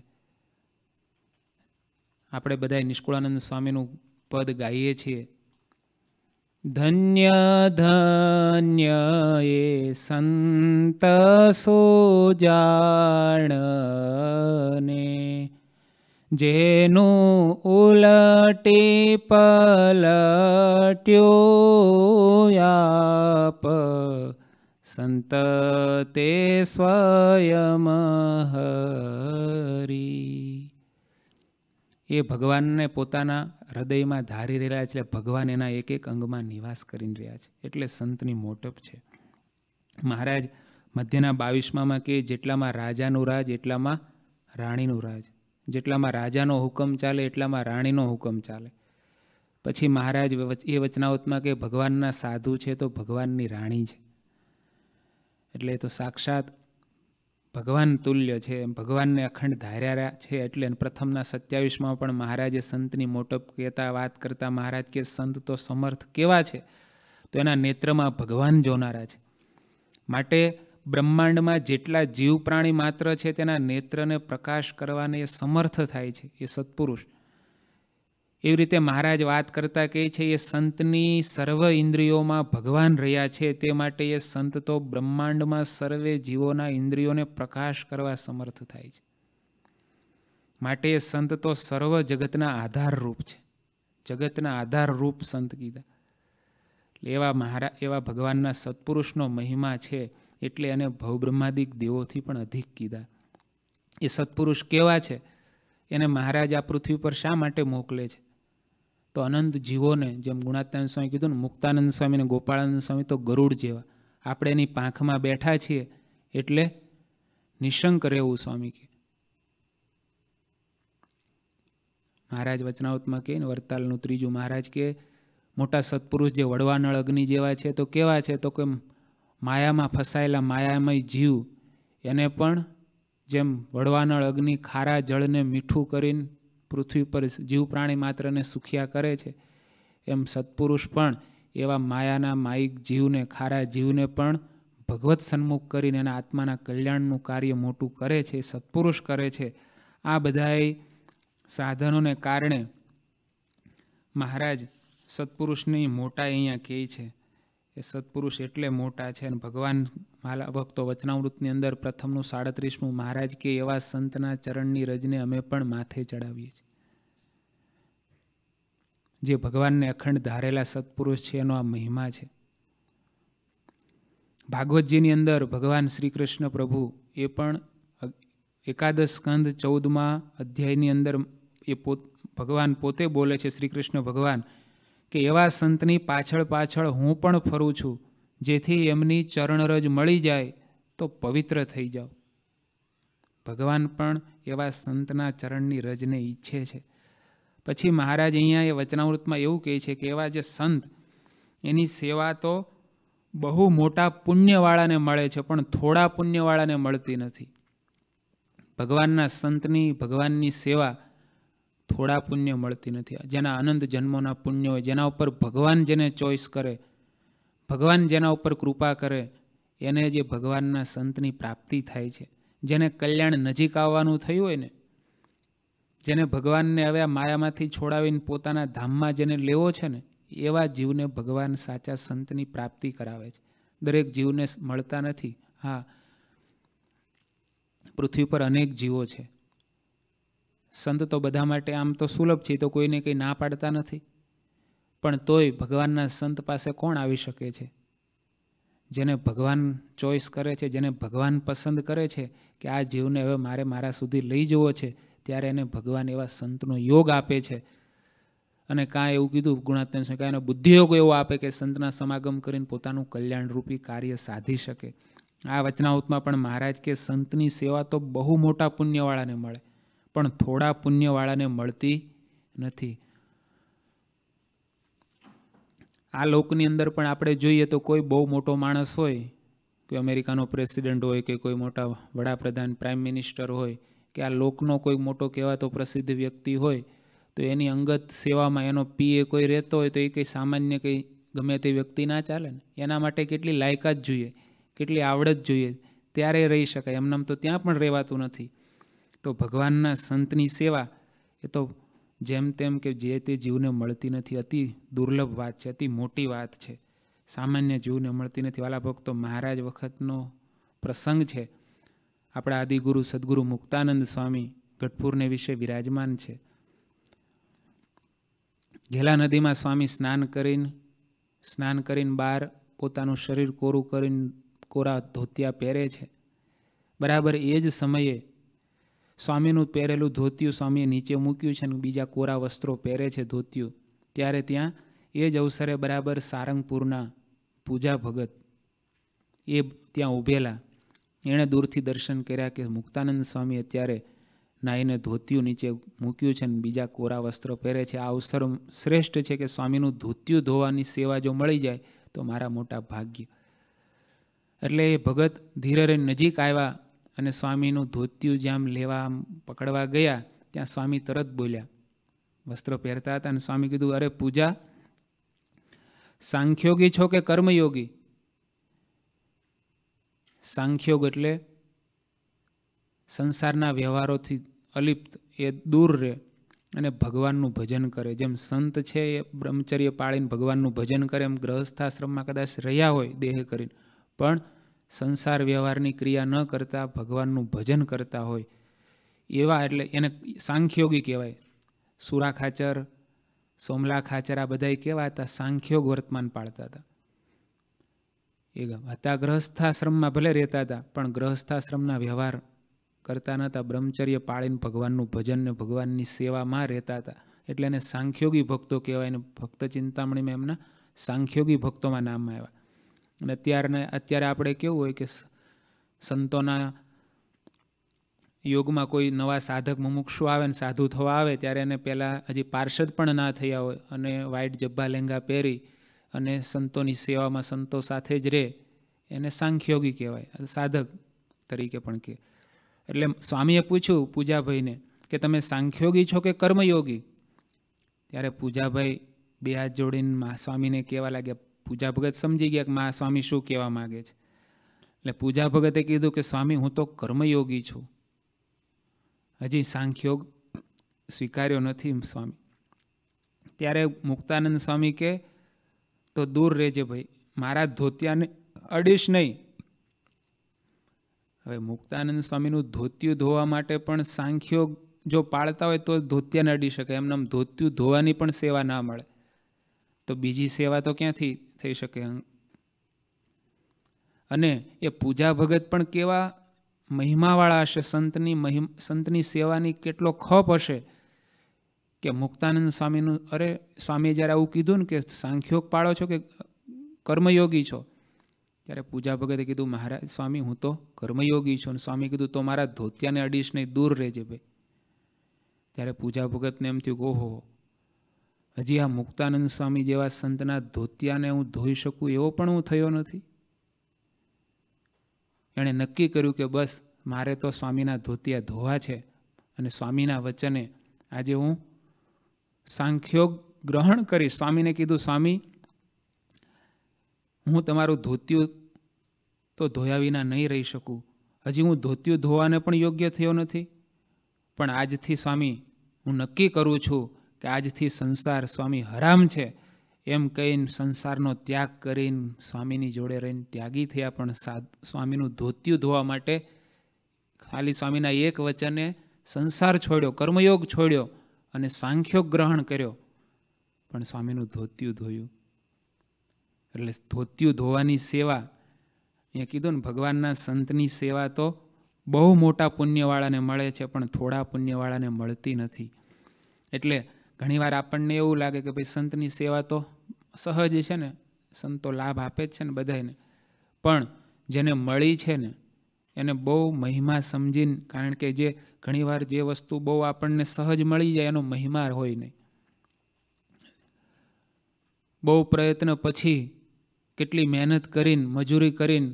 આપણે બધાએ નિષ્કુળાનંદ સ્વામીનું પદ ગાઈએ છીએ ધન્ય ધન્ય એ સંત સોજાણને જેનું ઉલટે પલટ્યો આપ સંતતે તે સ્વયં હરી એ ભગવાનને પોતાના હૃદયમાં ધારી રહેલા છે એટલે ભગવાન એના એક એક અંગમાં નિવાસ કરીને રહ્યા છે એટલે સંતની મોટપ છે મહારાજ મધ્યના બાવીસમાં કે જેટલામાં રાજાનું રાજ એટલામાં રાણીનું રાજ જેટલામાં રાજાનો હુકમ ચાલે એટલામાં રાણીનો હુકમ ચાલે પછી મહારાજ એ વચનાવતમાં કે ભગવાનના સાધુ છે તો ભગવાનની રાણી છે એટલે એ તો સાક્ષાત ભગવાન તુલ્ય છે ભગવાનને અખંડ ધાર્યા છે એટલે પ્રથમના સત્યાવીસમાં પણ મહારાજે સંતની મોટો કહેતા વાત કરતા મહારાજ કે સંત તો સમર્થ કેવા છે તો એના નેત્રમાં ભગવાન જોનારા છે માટે બ્રહ્માંડમાં જેટલા જીવ પ્રાણી માત્ર છે તેના નેત્રને પ્રકાશ કરવાને એ સમર્થ થાય છે એ સત્પુરુષ એવી રીતે મહારાજ વાત કરતા કહે છે એ સંતની સર્વ ઇન્દ્રિયોમાં ભગવાન રહ્યા છે તે માટે એ સંત તો બ્રહ્માંડમાં સર્વે જીવોના ઇન્દ્રિયોને પ્રકાશ કરવા સમર્થ થાય છે માટે એ સંત તો સર્વ જગતના આધારરૂપ છે જગતના આધારરૂપ સંત કીધા એવા મહારા એવા ભગવાનના સત્પુરુષનો મહિમા છે એટલે એને ભવબ્રહ્માદિક દેવોથી પણ અધિક કીધા એ સત્પુરુષ કેવા છે એને મહારાજ આ પૃથ્વી પર શા માટે મોકલે છે તો અનંત જીવોને જેમ ગુણાત્માન સ્વામી કીધું ને મુક્તાનંદ સ્વામી અને ગોપાળાનંદ સ્વામી તો ગરુડ જેવા આપણે એની પાંખમાં બેઠા છીએ એટલે નિશંક રહેવું સ્વામી કે મહારાજ વચનાવતમાં કહે ને વરતાલનું ત્રીજું મહારાજ કે મોટા સત્પુરુષ જે વડવાનળ અગ્નિ જેવા છે તો કેવા છે તો કે માયામાં ફસાયેલા માયામય જીવ એને પણ જેમ વડવાનળ અગ્નિ ખારા જળને મીઠું કરીને પૃથ્વી પર જીવ પ્રાણી માત્રને સુખિયા કરે છે એમ સત્પુરુષ પણ એવા માયાના માયિક જીવને ખારા જીવને પણ ભગવત સન્મુખ કરીને એના આત્માના કલ્યાણનું કાર્ય મોટું કરે છે સત્પુરુષ કરે છે આ બધાએ સાધનોને કારણે મહારાજ સત્પુરુષની મોટા અહીંયા કહે છે એ સત્પુરુષ એટલે મોટા છે અને ભગવાન માલા ભક્તો વચનામૃતની અંદર પ્રથમનું સાડત્રીસમું મહારાજ કે એવા સંતના ચરણની રજને અમે પણ માથે ચડાવીએ છીએ જે ભગવાનને અખંડ ધારેલા સત્પુરુષ છે એનો આ મહિમા છે ભાગવતજીની અંદર ભગવાન શ્રી કૃષ્ણ પ્રભુ એ પણ એકાદશ સ્કંદ ચૌદમાં અધ્યાયની અંદર એ પોત ભગવાન પોતે બોલે છે શ્રી કૃષ્ણ ભગવાન કે એવા સંતની પાછળ પાછળ હું પણ ફરું છું જેથી એમની ચરણરજ મળી જાય તો પવિત્ર થઈ જાઓ ભગવાન પણ એવા સંતના ચરણની રજને ઈચ્છે છે પછી મહારાજ અહીંયા એ વચનાવૃતમાં એવું કહે છે કે એવા જે સંત એની સેવા તો બહુ મોટા પુણ્યવાળાને મળે છે પણ થોડા પુણ્યવાળાને મળતી નથી ભગવાનના સંતની ભગવાનની સેવા થોડા પુણ્ય મળતી નથી જેના અનંત જન્મોના પુણ્ય હોય જેના ઉપર ભગવાન જેને ચોઈસ કરે ભગવાન જેના ઉપર કૃપા કરે એને જે ભગવાનના સંતની પ્રાપ્તિ થાય છે જેને કલ્યાણ નજીક આવવાનું થયું હોય ને જેને ભગવાનને હવે આ માયામાંથી છોડાવીને પોતાના ધામમાં જેને લેવો છે ને એવા જીવને ભગવાન સાચા સંતની પ્રાપ્તિ કરાવે છે દરેક જીવને મળતા નથી હા પૃથ્વી પર અનેક જીવો છે સંત તો બધા માટે આમ તો સુલભ છે તો કોઈને કંઈ ના પાડતા નથી પણ તોય ભગવાનના સંત પાસે કોણ આવી શકે છે જેને ભગવાન ચોઈસ કરે છે જેને ભગવાન પસંદ કરે છે કે આ જીવને હવે મારે મારા સુધી લઈ જવો છે ત્યારે એને ભગવાન એવા સંતનો યોગ આપે છે અને કાં એવું કીધું ગુણાત્મ છે કાં એનો બુદ્ધિયોગ એવો આપે કે સંતના સમાગમ કરીને પોતાનું કલ્યાણરૂપી કાર્ય સાધી શકે આ વચનાઉતમાં પણ મહારાજ કે સંતની સેવા તો બહુ મોટા પુણ્યવાળાને મળે પણ થોડા પુણ્યવાળાને મળતી નથી આ લોકની અંદર પણ આપણે જોઈએ તો કોઈ બહુ મોટો માણસ હોય કે અમેરિકાનો પ્રેસિડેન્ટ હોય કે કોઈ મોટા વડાપ્રધાન પ્રાઇમ મિનિસ્ટર હોય કે આ લોકનો કોઈ મોટો કહેવાતો પ્રસિદ્ધ વ્યક્તિ હોય તો એની અંગત સેવામાં એનો પીએ કોઈ રહેતો હોય તો એ કંઈ સામાન્ય કંઈ ગમે તે વ્યક્તિ ના ચાલે ને એના માટે કેટલી લાયકાત જોઈએ કેટલી આવડત જોઈએ ત્યારે રહી શકાય એમનામ તો ત્યાં પણ રહેવાતું નથી તો ભગવાનના સંતની સેવા એ તો જેમ તેમ કે જે તે જીવને મળતી નથી અતિ દુર્લભ વાત છે અતિ મોટી વાત છે સામાન્ય જીવને મળતી નથી વાલા ભક્તો મહારાજ વખતનો પ્રસંગ છે આપણા આદિગુરુ સદગુરુ મુક્તાનંદ સ્વામી ગઢપુરને વિશે વિરાજમાન છે ઘેલા નદીમાં સ્વામી સ્નાન કરીને સ્નાન કરીને બહાર પોતાનું શરીર કોરું કરીને કોરા ધોતિયા પહેરે છે બરાબર એ જ સમયે સ્વામીનું પહેરેલું ધોતિયું સ્વામીએ નીચે મૂક્યું છે અને બીજા કોરા વસ્ત્રો પહેરે છે ધોતિયું ત્યારે ત્યાં એ જ અવસરે બરાબર સારંગપુરના પૂજા ભગત એ ત્યાં ઊભેલા એણે દૂરથી દર્શન કર્યા કે મુક્તાનંદ સ્વામી અત્યારે નાઈને ધોતિયું નીચે મૂક્યું છે અને બીજા કોરા વસ્ત્રો પહેરે છે આ અવસર શ્રેષ્ઠ છે કે સ્વામીનું ધોતિયું ધોવાની સેવા જો મળી જાય તો મારા મોટા ભાગ્ય એટલે એ ભગત ધીરરે નજીક આવ્યા અને સ્વામીનું ધોતિયું જેમ લેવા પકડવા ગયા ત્યાં સ્વામી તરત બોલ્યા વસ્ત્ર પહેરતા હતા અને સ્વામી કીધું અરે પૂજા સાંખ્યોગી છો કે કર્મયોગી સાંખ્યોગ એટલે સંસારના વ્યવહારોથી અલિપ્ત એ દૂર રહે અને ભગવાનનું ભજન કરે જેમ સંત છે એ બ્રહ્મચર્ય પાળીને ભગવાનનું ભજન કરે એમ ગ્રહસ્થાશ્રમમાં કદાચ રહ્યા હોય દેહ કરીને પણ સંસાર વ્યવહારની ક્રિયા ન કરતા ભગવાનનું ભજન કરતા હોય એવા એટલે એને સાંખ્યોગી કહેવાય સુરા ખાચર સોમલા ખાચર આ બધા કેવા હતા સાંખ્યોગ વર્તમાન પાળતા હતા એ હતા ગ્રહસ્થાશ્રમમાં ભલે રહેતા હતા પણ ગ્રહસ્થાશ્રમના વ્યવહાર કરતા નહોતા બ્રહ્મચર્ય પાળીને ભગવાનનું ભજન ને ભગવાનની સેવામાં રહેતા હતા એટલે એને સાંખ્યોગી ભક્તો કહેવાય ભક્ત ચિંતામણીમાં એમના સાંખ્યોગી ભક્તોમાં નામમાં આવ્યા અને અત્યારને અત્યારે આપણે કેવું હોય કે સંતોના યોગમાં કોઈ નવા સાધક મુમુક્ષુ આવે ને સાધુ થવા આવે ત્યારે એને પહેલાં હજી પાર્ષદ પણ ના થયા હોય અને વાઇટ જબ્બા લહેંગા પહેરી અને સંતોની સેવામાં સંતો સાથે જ રહે એને સાંખ્યોગી કહેવાય સાધક તરીકે પણ કહે એટલે સ્વામીએ પૂછ્યું પૂજાભાઈને કે તમે સાંખ્યોગી છો કે કર્મયોગી ત્યારે પૂજાભાઈ બે હાથ જોડીને સ્વામીને કહેવા લાગ્યા પૂજા ભગત સમજી ગયા કે મા સ્વામી શું કહેવા માગે છે એટલે પૂજા ભગતે કીધું કે સ્વામી હું તો કર્મયોગી છું હજી સાંખ્યોગ સ્વીકાર્યો નથી સ્વામી ત્યારે મુક્તાનંદ સ્વામી કે તો દૂર રહેજે ભાઈ મારા ધોતિયાને અડીશ નહીં હવે મુક્તાનંદ સ્વામીનું ધોતિયું ધોવા માટે પણ સાંખ્યોગ જો પાળતા હોય તો ધોતિયાને અડી શકે એમને ધોતિયું ધોવાની પણ સેવા ના મળે તો બીજી સેવા તો ક્યાંથી થઈ શકે અને એ પૂજા ભગત પણ કેવા મહિમાવાળા હશે સંતની સંતની સેવાની કેટલો ખપ હશે કે મુક્તાનંદ સ્વામીનું અરે સ્વામીએ જ્યારે આવું કીધું ને કે સાંખ્યોગ પાડો છો કે કર્મયોગી છો ત્યારે પૂજા ભગતે કીધું મહારાજ સ્વામી હું તો કર્મયોગી છું અને સ્વામી કીધું તો મારા ધોતિયાને અડીશ નહીં દૂર રહેજે ભાઈ ત્યારે પૂજા ભગતને એમ થયું ઓહો હજી આ મુક્તાનંદ સ્વામી જેવા સંતના ધોતિયાને હું ધોઈ શકું એવો પણ હું થયો નથી એણે નક્કી કર્યું કે બસ મારે તો સ્વામીના ધોતિયા ધોવા છે અને સ્વામીના વચને આજે હું સાંખ્યોગ ગ્રહણ કરીશ સ્વામીને કીધું સ્વામી હું તમારું ધોતિયું તો ધોયા વિના નહીં રહી શકું હજી હું ધોતિયું ધોવાને પણ યોગ્ય થયો નથી પણ આજથી સ્વામી હું નક્કી કરું છું કે આજથી સંસાર સ્વામી હરામ છે એમ કહીને સંસારનો ત્યાગ કરીને સ્વામીની જોડે રહીને ત્યાગી થયા પણ સ્વામીનું ધોત્યું ધોવા માટે ખાલી સ્વામીના એક વચને સંસાર છોડ્યો કર્મયોગ છોડ્યો અને સાંખ્યોગ ગ્રહણ કર્યો પણ સ્વામીનું ધોત્યું ધોયું એટલે ધોત્યું ધોવાની સેવા અહીંયા કીધું ને ભગવાનના સંતની સેવા તો બહુ મોટા પુણ્યવાળાને મળે છે પણ થોડા પુણ્યવાળાને મળતી નથી એટલે ઘણીવાર આપણને એવું લાગે કે ભાઈ સંતની સેવા તો સહજ છે ને સંતો લાભ આપે જ છે ને બધાને પણ જેને મળી છે ને એને બહુ મહિમા સમજીને કારણ કે જે ઘણીવાર જે વસ્તુ બહુ આપણને સહજ મળી જાય એનો મહિમા હોય નહીં બહુ પ્રયત્ન પછી કેટલી મહેનત કરીને મજૂરી કરીને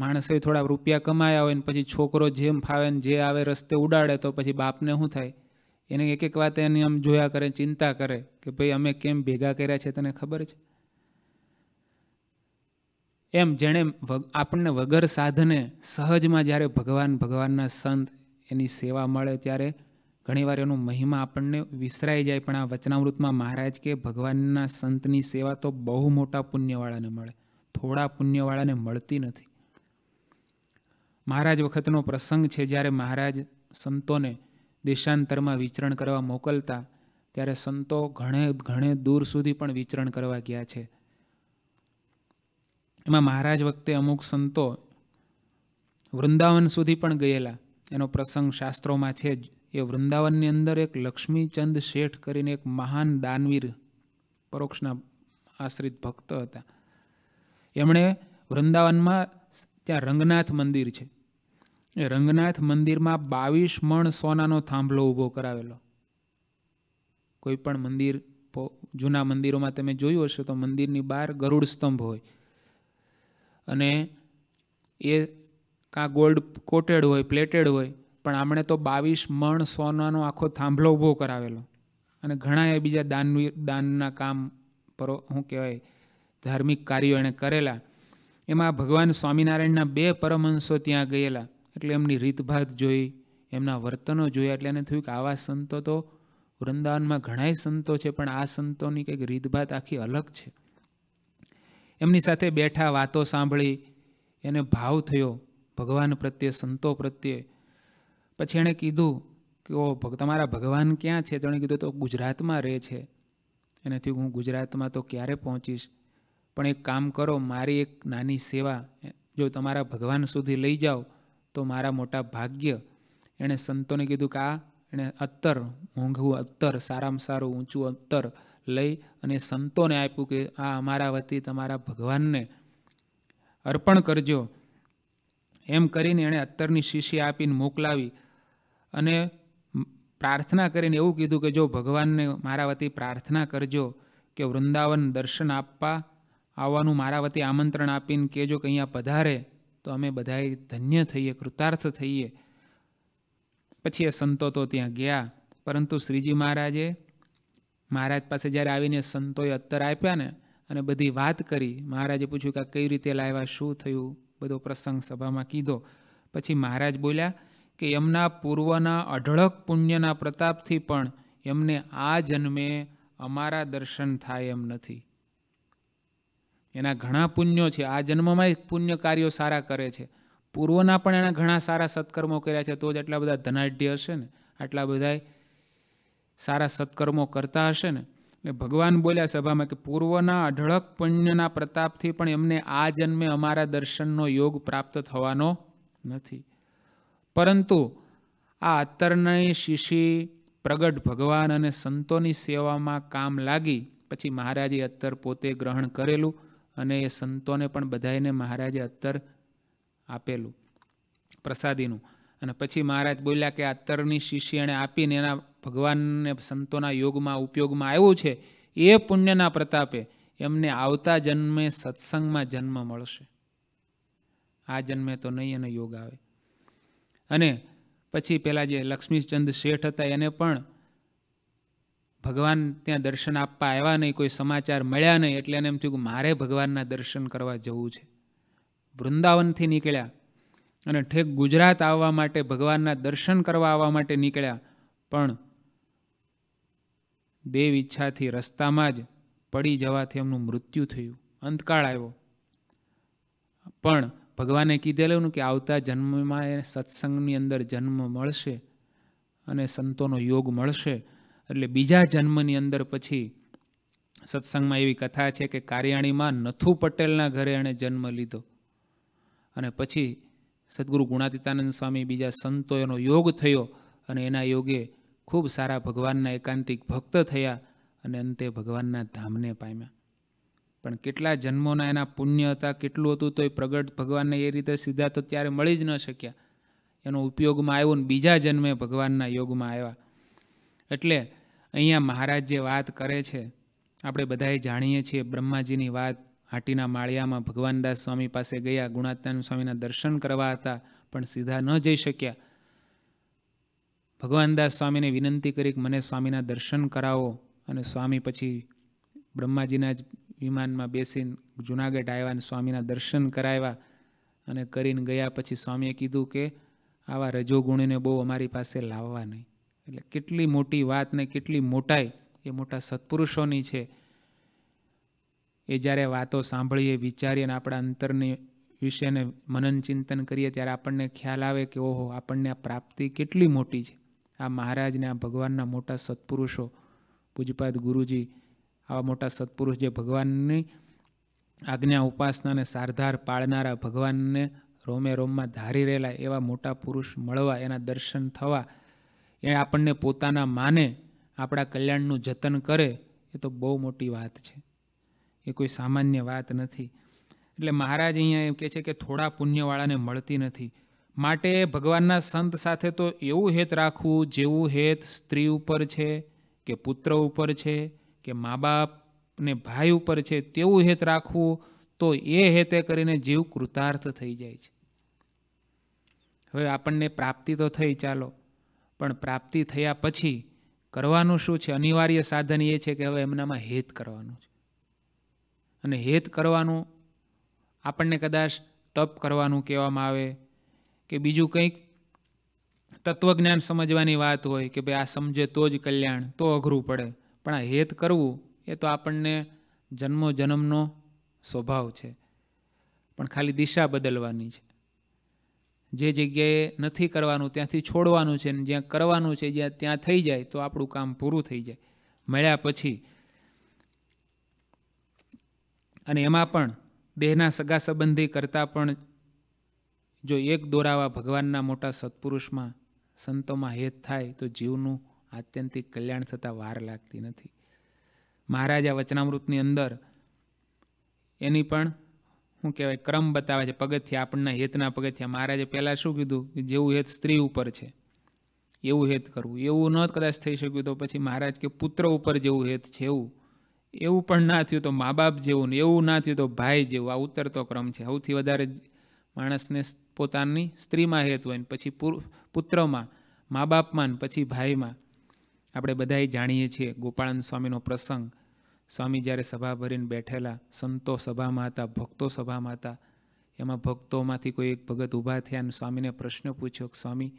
માણસે થોડા રૂપિયા કમાયા હોય ને પછી છોકરો જેમ ફાવે ને જે આવે રસ્તે ઉડાડે તો પછી બાપને શું થાય એને એક એક વાત એની આમ જોયા કરે ચિંતા કરે કે ભાઈ અમે કેમ ભેગા કર્યા છે તને ખબર છે એમ જેણે આપણને વગર સાધને સહજમાં જ્યારે ભગવાન ભગવાનના સંત એની સેવા મળે ત્યારે ઘણીવાર એનો મહિમા આપણને વિસરાઈ જાય પણ આ વચનામૃતમાં મહારાજ કે ભગવાનના સંતની સેવા તો બહુ મોટા પુણ્યવાળાને મળે થોડા પુણ્યવાળાને મળતી નથી મહારાજ વખતનો પ્રસંગ છે જ્યારે મહારાજ સંતોને દેશાંતરમાં વિચરણ કરવા મોકલતા ત્યારે સંતો ઘણે ઘણે દૂર સુધી પણ વિચરણ કરવા ગયા છે એમાં મહારાજ વખતે અમુક સંતો વૃંદાવન સુધી પણ ગયેલા એનો પ્રસંગ શાસ્ત્રોમાં છે જ એ વૃંદાવનની અંદર એક લક્ષ્મીચંદ શેઠ કરીને એક મહાન દાનવીર પરોક્ષના આશ્રિત ભક્ત હતા એમણે વૃંદાવનમાં ત્યાં રંગનાથ મંદિર છે એ રંગનાથ મંદિરમાં બાવીસ મણ સોનાનો થાંભલો ઊભો કરાવેલો કોઈ પણ મંદિર જૂના મંદિરોમાં તમે જોયું હશે તો મંદિરની બહાર ગરુડ સ્તંભ હોય અને એ કાં ગોલ્ડ કોટેડ હોય પ્લેટેડ હોય પણ આમણે તો બાવીસ મણ સોનાનો આખો થાંભલો ઊભો કરાવેલો અને ઘણા એ બીજા દાનવી દાનના કામ પરો શું કહેવાય ધાર્મિક કાર્યો એણે કરેલા એમાં ભગવાન સ્વામિનારાયણના બે પરમહંસો ત્યાં ગયેલા એટલે એમની રીતભાત જોઈ એમના વર્તનો જોયા એટલે એને થયું કે આવા સંતો તો વૃંદાવનમાં ઘણાય સંતો છે પણ આ સંતોની કંઈક રીતભાત આખી અલગ છે એમની સાથે બેઠા વાતો સાંભળી એને ભાવ થયો ભગવાન પ્રત્યે સંતો પ્રત્યે પછી એણે કીધું કે ઓ તમારા ભગવાન ક્યાં છે તેણે કીધું તો ગુજરાતમાં રહે છે એને થયું હું ગુજરાતમાં તો ક્યારે પહોંચીશ પણ એક કામ કરો મારી એક નાની સેવા જો તમારા ભગવાન સુધી લઈ જાઓ તો મારા મોટા ભાગ્ય એણે સંતોને કીધું કે આ એણે અત્તર મોંઘવું અત્તર સારામાં સારું ઊંચું અત્તર લઈ અને સંતોને આપ્યું કે આ અમારા વતી તમારા ભગવાનને અર્પણ કરજો એમ કરીને એણે અત્તરની શીશી આપીને મોકલાવી અને પ્રાર્થના કરીને એવું કીધું કે જો ભગવાનને મારા વતી પ્રાર્થના કરજો કે વૃંદાવન દર્શન આપવા આવવાનું મારા વતી આમંત્રણ આપીને કહેજો કે અહીંયા પધારે તો અમે બધાએ ધન્ય થઈએ કૃતાર્થ થઈએ પછી એ સંતો તો ત્યાં ગયા પરંતુ શ્રીજી મહારાજે મહારાજ પાસે જ્યારે આવીને સંતોએ અત્તર આપ્યા ને અને બધી વાત કરી મહારાજે પૂછ્યું કે કઈ રીતે લાવ્યા શું થયું બધો પ્રસંગ સભામાં કીધો પછી મહારાજ બોલ્યા કે એમના પૂર્વના અઢળક પુણ્યના પ્રતાપથી પણ એમને આ જન્મે અમારા દર્શન થાય એમ નથી એના ઘણા પુણ્યો છે આ જન્મમાંય પુણ્ય કાર્યો સારા કરે છે પૂર્વના પણ એના ઘણા સારા સત્કર્મો કર્યા છે તો જ આટલા બધા ધનાઢ્ય હશે ને આટલા બધા સારા સત્કર્મો કરતા હશે ને એટલે ભગવાન બોલ્યા સભામાં કે પૂર્વના અઢળક પુણ્યના પ્રતાપથી પણ એમને આ જન્મે અમારા દર્શનનો યોગ પ્રાપ્ત થવાનો નથી પરંતુ આ અત્તરનય શિશી પ્રગટ ભગવાન અને સંતોની સેવામાં કામ લાગી પછી મહારાજે અત્તર પોતે ગ્રહણ કરેલું અને એ સંતોને પણ બધાને મહારાજે અત્તર આપેલું પ્રસાદીનું અને પછી મહારાજ બોલ્યા કે આ અત્તરની શીશી એણે આપીને એના ભગવાનને સંતોના યોગમાં ઉપયોગમાં આવ્યું છે એ પુણ્યના પ્રતાપે એમને આવતા જન્મે સત્સંગમાં જન્મ મળશે આ જન્મે તો નહીં એને યોગ આવે અને પછી પેલા જે લક્ષ્મીચંદ શેઠ હતા એને પણ ભગવાન ત્યાં દર્શન આપવા આવ્યા નહીં કોઈ સમાચાર મળ્યા નહીં એટલે એને એમ થયું કે મારે ભગવાનના દર્શન કરવા જવું છે વૃંદાવનથી નીકળ્યા અને ઠેક ગુજરાત આવવા માટે ભગવાનના દર્શન કરવા આવવા માટે નીકળ્યા પણ દેવ ઈચ્છાથી રસ્તામાં જ પડી જવાથી એમનું મૃત્યુ થયું અંતકાળ આવ્યો પણ ભગવાને કીધેલું કે આવતા જન્મમાં એ સત્સંગની અંદર જન્મ મળશે અને સંતોનો યોગ મળશે એટલે બીજા જન્મની અંદર પછી સત્સંગમાં એવી કથા છે કે કારિયાણીમાં નથુ પટેલના ઘરે એણે જન્મ લીધો અને પછી સદગુરુ ગુણાતીતાનંદ સ્વામી બીજા સંતો એનો યોગ થયો અને એના યોગે ખૂબ સારા ભગવાનના એકાંતિક ભક્ત થયા અને અંતે ભગવાનના ધામને પામ્યા પણ કેટલા જન્મોના એના પુણ્ય હતા કેટલું હતું તો એ પ્રગટ ભગવાનને એ રીતે સીધા તો ત્યારે મળી જ ન શક્યા એનો ઉપયોગમાં આવ્યો ને બીજા જન્મે ભગવાનના યોગમાં આવ્યા એટલે અહીંયા મહારાજ જે વાત કરે છે આપણે બધાએ જાણીએ છીએ બ્રહ્માજીની વાત હાટીના માળિયામાં ભગવાનદાસ સ્વામી પાસે ગયા ગુણાત્માન સ્વામીના દર્શન કરવા હતા પણ સીધા ન જઈ શક્યા ભગવાનદાસ સ્વામીને વિનંતી કરી કે મને સ્વામીના દર્શન કરાવો અને સ્વામી પછી બ્રહ્માજીના જ વિમાનમાં બેસીને જુનાગઢ આવ્યા અને સ્વામીના દર્શન કરાવ્યા અને કરીને ગયા પછી સ્વામીએ કીધું કે આવા રજોગુણીને બહુ અમારી પાસે લાવવા નહીં એટલે કેટલી મોટી વાત ને કેટલી મોટાઈ એ મોટા સત્પુરુષોની છે એ જ્યારે વાતો સાંભળીએ વિચારીએ અને આપણા અંતરની વિશેને મનન ચિંતન કરીએ ત્યારે આપણને ખ્યાલ આવે કે ઓહો આપણને આ પ્રાપ્તિ કેટલી મોટી છે આ મહારાજને આ ભગવાનના મોટા સત્પુરુષો પૂજપાત ગુરુજી આવા મોટા સત્પુરુષ જે ભગવાનની આજ્ઞા ઉપાસનાને સારધાર પાળનારા ભગવાનને રોમે રોમમાં ધારી રહેલા એવા મોટા પુરુષ મળવા એના દર્શન થવા એ આપણને પોતાના માને આપણા કલ્યાણનું જતન કરે એ તો બહુ મોટી વાત છે એ કોઈ સામાન્ય વાત નથી એટલે મહારાજ અહીંયા એમ કહે છે કે થોડા પુણ્યવાળાને મળતી નથી માટે ભગવાનના સંત સાથે તો એવું હેત રાખવું જેવું હેત સ્ત્રી ઉપર છે કે પુત્ર ઉપર છે કે મા બાપને ભાઈ ઉપર છે તેવું હેત રાખવું તો એ હેતે કરીને જીવ કૃતાર્થ થઈ જાય છે હવે આપણને પ્રાપ્તિ તો થઈ ચાલો પણ પ્રાપ્તિ થયા પછી કરવાનું શું છે અનિવાર્ય સાધન એ છે કે હવે એમનામાં હેત કરવાનું છે અને હેત કરવાનું આપણને કદાચ તપ કરવાનું કહેવામાં આવે કે બીજું કંઈક તત્વજ્ઞાન સમજવાની વાત હોય કે ભાઈ આ સમજે તો જ કલ્યાણ તો અઘરું પડે પણ આ હેત કરવું એ તો આપણને જન્મો જન્મનો સ્વભાવ છે પણ ખાલી દિશા બદલવાની છે જે જગ્યાએ નથી કરવાનું ત્યાંથી છોડવાનું છે ને જ્યાં કરવાનું છે જ્યાં ત્યાં થઈ જાય તો આપણું કામ પૂરું થઈ જાય મળ્યા પછી અને એમાં પણ દેહના સગા સંબંધી કરતાં પણ જો એક દોરાવા ભગવાનના મોટા સત્પુરુષમાં સંતોમાં હેત થાય તો જીવનું આત્યંતિક કલ્યાણ થતાં વાર લાગતી નથી મહારાજા વચનામૃતની અંદર એની પણ શું કહેવાય ક્રમ બતાવે છે પગથિયા આપણના હેતના પગથિયા મહારાજે પહેલાં શું કીધું કે જેવું હેત સ્ત્રી ઉપર છે એવું હેત કરવું એવું ન કદાચ થઈ શક્યું તો પછી મહારાજ કે પુત્ર ઉપર જેવું હેત છે એવું એવું પણ ના થયું તો મા બાપ જેવું ને એવું ના થયું તો ભાઈ જેવું આ ઉતરતો ક્રમ છે સૌથી વધારે માણસને પોતાની સ્ત્રીમાં હેત હોય ને પછી પુત્રમાં મા બાપમાં ને પછી ભાઈમાં આપણે બધાએ જાણીએ છીએ ગોપાળાનંદ સ્વામીનો પ્રસંગ સ્વામી જ્યારે સભા ભરીને બેઠેલા સંતો સભામાં હતા ભક્તો સભામાં હતા એમાં ભક્તોમાંથી કોઈ એક ભગત ઊભા થયા અને સ્વામીને પ્રશ્ન પૂછ્યો કે સ્વામી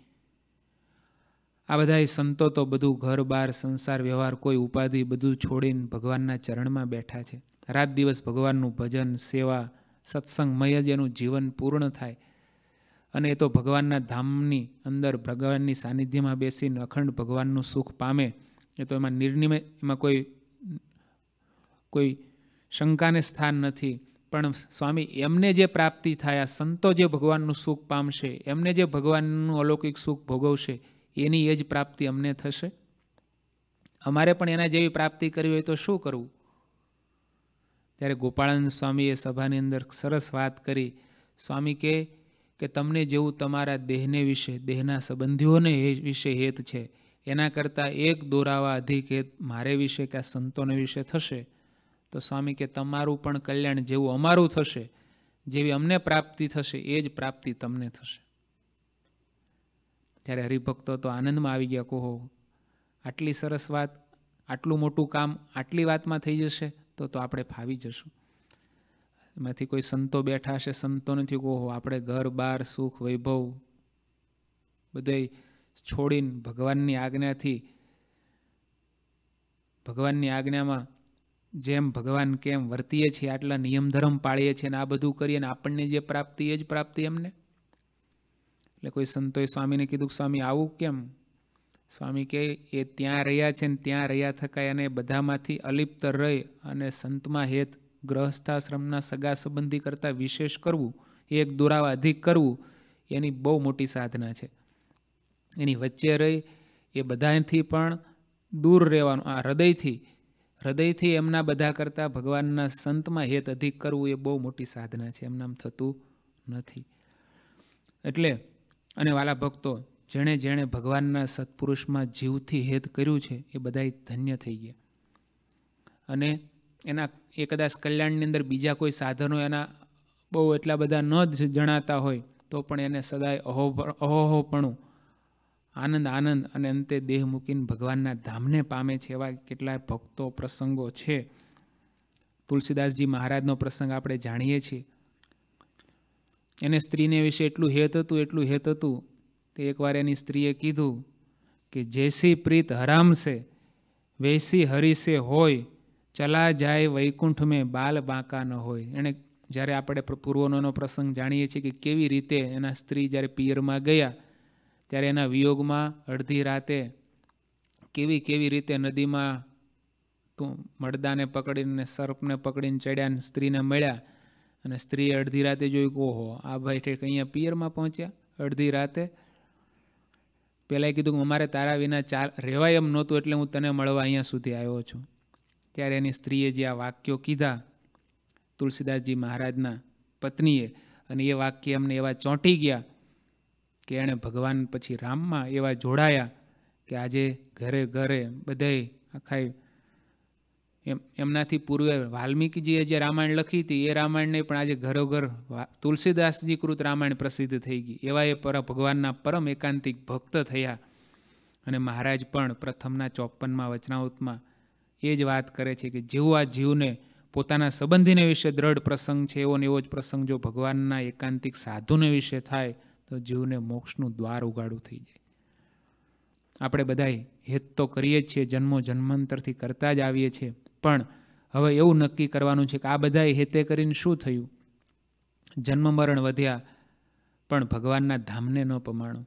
આ બધા સંતો તો બધું ઘર બાર સંસાર વ્યવહાર કોઈ ઉપાધિ બધું છોડીને ભગવાનના ચરણમાં બેઠા છે રાત દિવસ ભગવાનનું ભજન સેવા સત્સંગમય જ એનું જીવન પૂર્ણ થાય અને એ તો ભગવાનના ધામની અંદર ભગવાનની સાનિધ્યમાં બેસીને અખંડ ભગવાનનું સુખ પામે એ તો એમાં નિર્નિમય એમાં કોઈ કોઈ શંકાને સ્થાન નથી પણ સ્વામી એમને જે પ્રાપ્તિ થયા સંતો જે ભગવાનનું સુખ પામશે એમને જે ભગવાનનું અલૌકિક સુખ ભોગવશે એની એ જ પ્રાપ્તિ અમને થશે અમારે પણ એના જેવી પ્રાપ્તિ કરવી હોય તો શું કરવું ત્યારે ગોપાળાનંદ સ્વામીએ સભાની અંદર સરસ વાત કરી સ્વામી કે કે તમને જેવું તમારા દેહને વિશે દેહના સંબંધીઓને વિશે હેત છે એના કરતાં એક દોરાવા અધિક હેત મારે વિશે કે આ સંતોને વિશે થશે તો સ્વામી કે તમારું પણ કલ્યાણ જેવું અમારું થશે જેવી અમને પ્રાપ્તિ થશે એ જ પ્રાપ્તિ તમને થશે ત્યારે હરિભક્તો તો આનંદમાં આવી ગયા કહો આટલી સરસ વાત આટલું મોટું કામ આટલી વાતમાં થઈ જશે તો તો આપણે ફાવી જશું એમાંથી કોઈ સંતો બેઠા હશે સંતો નથી કહો આપણે ઘર બાર સુખ વૈભવ બધે છોડીને ભગવાનની આજ્ઞાથી ભગવાનની આજ્ઞામાં જેમ ભગવાન કેમ વર્તીએ છીએ આટલા નિયમ પાળીએ છીએ અને આ બધું કરીએ અને આપણને જે પ્રાપ્તિ એ જ પ્રાપ્તિ એમને એટલે કોઈ સંતોએ સ્વામીને કીધું સ્વામી આવું કેમ સ્વામી કે એ ત્યાં રહ્યા છે ને ત્યાં રહ્યા થકાય અને બધામાંથી અલિપ્ત રહી અને સંતમાં હેત ગ્રહસ્થાશ્રમના સગા સંબંધી કરતાં વિશેષ કરવું એક દોરાવા અધિક કરવું એની બહુ મોટી સાધના છે એની વચ્ચે રહી એ બધાથી પણ દૂર રહેવાનું આ હૃદયથી હૃદયથી એમના બધા કરતાં ભગવાનના સંતમાં હેત અધિક કરવું એ બહુ મોટી સાધના છે એમનામ થતું નથી એટલે અને વાલા ભક્તો જેણે જેણે ભગવાનના સત્પુરુષમાં જીવથી હેત કર્યું છે એ બધા ધન્ય થઈ ગયા અને એના એ કદાચ કલ્યાણની અંદર બીજા કોઈ સાધનો એના બહુ એટલા બધા ન જ જણાતા હોય તો પણ એને સદાય અહોપણું આનંદ આનંદ અને અંતે દેહ મૂકીને ભગવાનના ધામને પામે છે એવા કેટલાય ભક્તો પ્રસંગો છે તુલસીદાસજી મહારાજનો પ્રસંગ આપણે જાણીએ છીએ એને સ્ત્રીને વિશે એટલું હેત હતું એટલું હેત હતું તે એકવાર એની સ્ત્રીએ કીધું કે જેસી પ્રીત હરામ છે વૈસી હરીસે હોય ચલા જાય વૈકુંઠ મેં બાલ બાંકા ન હોય એણે જ્યારે આપણે પૂર્વનોનો પ્રસંગ જાણીએ છીએ કે કેવી રીતે એના સ્ત્રી જ્યારે પિયરમાં ગયા ત્યારે એના વિયોગમાં અડધી રાતે કેવી કેવી રીતે નદીમાં તું મડદાને પકડીને સર્પને પકડીને ચડ્યા અને સ્ત્રીને મળ્યા અને સ્ત્રીએ અડધી રાતે જોયું કે ઓહો આ ભાઈ ઠેઠ અહીંયા પિયરમાં પહોંચ્યા અડધી રાતે પહેલાંય કીધું કે અમારે તારા વિના ચાલ રહેવાય એમ નહોતું એટલે હું તને મળવા અહીંયા સુધી આવ્યો છું ત્યારે એની સ્ત્રીએ જે આ વાક્યો કીધા તુલસીદાસજી મહારાજના પત્નીએ અને એ વાક્ય એમને એવા ચોંટી ગયા કે એણે ભગવાન પછી રામમાં એવા જોડાયા કે આજે ઘરે ઘરે બધે આખા એમ એમનાથી પૂર્વે વાલ્મીકીજીએ જે રામાયણ લખી હતી એ રામાયણને પણ આજે ઘરોઘર તુલસીદાસજી કૃત રામાયણ પ્રસિદ્ધ થઈ ગઈ એવા એ પર ભગવાનના પરમ એકાંતિક ભક્ત થયા અને મહારાજ પણ પ્રથમના ચોપનમાં વચનાઉતમાં એ જ વાત કરે છે કે જેવું આ જીવને પોતાના સંબંધીને વિશે દ્રઢ પ્રસંગ છે એવો ને એવો જ પ્રસંગ જો ભગવાનના એકાંતિક સાધુને વિશે થાય તો જીવને મોક્ષનું દ્વાર ઉગાડું થઈ જાય આપણે બધાએ હેત તો કરીએ જ છીએ જન્મો જન્માંતરથી કરતા જ આવીએ છીએ પણ હવે એવું નક્કી કરવાનું છે કે આ બધાએ હેતે કરીને શું થયું જન્મ મરણ વધ્યા પણ ભગવાનના ધામને ન પમાણો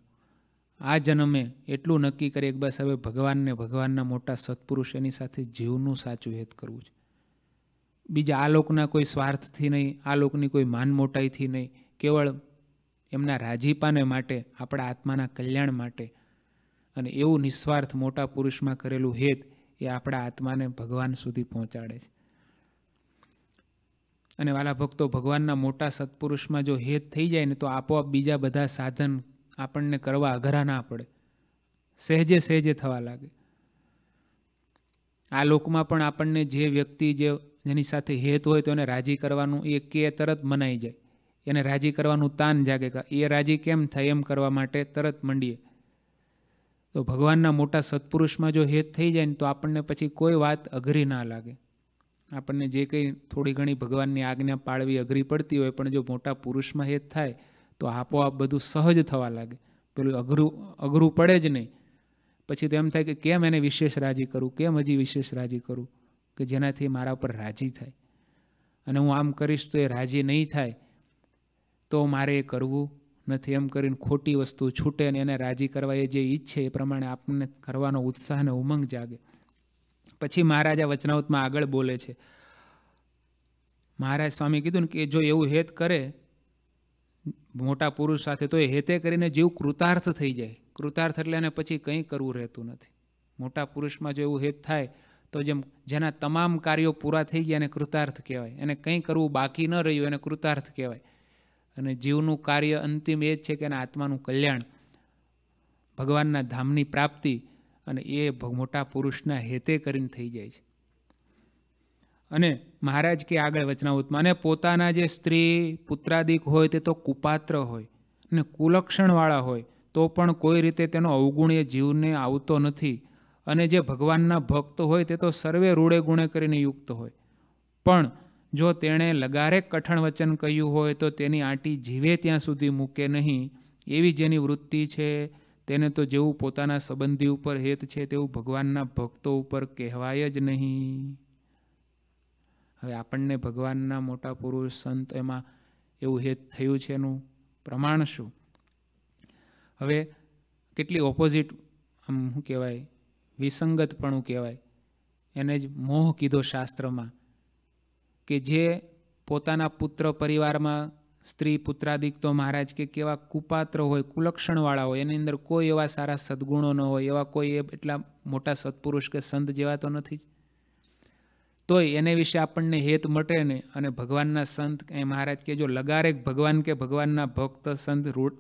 આ જન્મે એટલું નક્કી કરીએ કે બસ હવે ભગવાનને ભગવાનના મોટા સત્પુરુષ એની સાથે જીવનું સાચું હેત કરવું છે બીજા આ લોકના કોઈ સ્વાર્થથી નહીં આ લોકની કોઈ માન મોટાઈથી નહીં કેવળ એમના રાજીપાને માટે આપણા આત્માના કલ્યાણ માટે અને એવું નિસ્વાર્થ મોટા પુરુષમાં કરેલું હેત એ આપણા આત્માને ભગવાન સુધી પહોંચાડે છે અને વાલા ભક્તો ભગવાનના મોટા સત્પુરુષમાં જો હેત થઈ જાય ને તો આપોઆપ બીજા બધા સાધન આપણને કરવા અઘરા ના પડે સહેજે સહેજે થવા લાગે આ લોકમાં પણ આપણને જે વ્યક્તિ જે જેની સાથે હેત હોય તો એને રાજી કરવાનું એ કે તરત મનાઈ જાય એને રાજી કરવાનું તાન જાગે કા એ રાજી કેમ થાય એમ કરવા માટે તરત મંડીએ તો ભગવાનના મોટા સત્પુરુષમાં જો હેત થઈ જાય ને તો આપણને પછી કોઈ વાત અઘરી ના લાગે આપણને જે કંઈ થોડી ઘણી ભગવાનની આજ્ઞા પાળવી અઘરી પડતી હોય પણ જો મોટા પુરુષમાં હેત થાય તો આપોઆપ બધું સહજ થવા લાગે પેલું અઘરું અઘરું પડે જ નહીં પછી તો એમ થાય કે કેમ એને વિશેષ રાજી કરું કેમ હજી વિશેષ રાજી કરું કે જેનાથી મારા ઉપર રાજી થાય અને હું આમ કરીશ તો એ રાજી નહીં થાય તો મારે એ કરવું નથી એમ કરીને ખોટી વસ્તુ છૂટે ને એને રાજી કરવા એ જે ઈચ્છે એ પ્રમાણે આપણને કરવાનો ઉત્સાહ અને ઉમંગ જાગે પછી મહારાજા વચનાવતમાં આગળ બોલે છે મહારાજ સ્વામી કીધું ને કે જો એવું હેત કરે મોટા પુરુષ સાથે તો એ હેતે કરીને જીવ કૃતાર્થ થઈ જાય કૃતાર્થ એટલે એને પછી કંઈ કરવું રહેતું નથી મોટા પુરુષમાં જો એવું હેત થાય તો જેમ જેના તમામ કાર્યો પૂરા થઈ ગયા એને કૃતાર્થ કહેવાય એને કંઈ કરવું બાકી ન રહ્યું એને કૃતાર્થ કહેવાય અને જીવનું કાર્ય અંતિમ એ જ છે કે એના આત્માનું કલ્યાણ ભગવાનના ધામની પ્રાપ્તિ અને એ મોટા પુરુષના હેતે કરીને થઈ જાય છે અને મહારાજ કે આગળ વચનાવૃતમાં અને પોતાના જે સ્ત્રી પુત્રાદિક હોય તે તો કુપાત્ર હોય અને કુલક્ષણવાળા હોય તો પણ કોઈ રીતે તેનો અવગુણ એ જીવને આવતો નથી અને જે ભગવાનના ભક્ત હોય તે તો સર્વે રૂડે ગુણે કરીને યુક્ત હોય પણ જો તેણે લગારેક કઠણ વચન કહ્યું હોય તો તેની આંટી જીવે ત્યાં સુધી મૂકે નહીં એવી જેની વૃત્તિ છે તેને તો જેવું પોતાના સંબંધી ઉપર હેત છે તેવું ભગવાનના ભક્તો ઉપર કહેવાય જ નહીં હવે આપણને ભગવાનના મોટા પુરુષ સંત એમાં એવું હેત થયું છે એનું પ્રમાણ શું હવે કેટલી ઓપોઝિટ આમ શું કહેવાય વિસંગતપણું કહેવાય એને જ મોહ કીધો શાસ્ત્રમાં કે જે પોતાના પુત્ર પરિવારમાં સ્ત્રી પુત્રાદિક તો મહારાજ કે કેવા કુપાત્ર હોય કુલક્ષણવાળા હોય એની અંદર કોઈ એવા સારા સદગુણો ન હોય એવા કોઈ એટલા મોટા સત્પુરુષ કે સંત જેવા તો નથી જ તોય એને વિશે આપણને હેત મટે ને અને ભગવાનના સંત એ મહારાજ કે જો લગારેક ભગવાન કે ભગવાનના ભક્ત સંત રૂઢ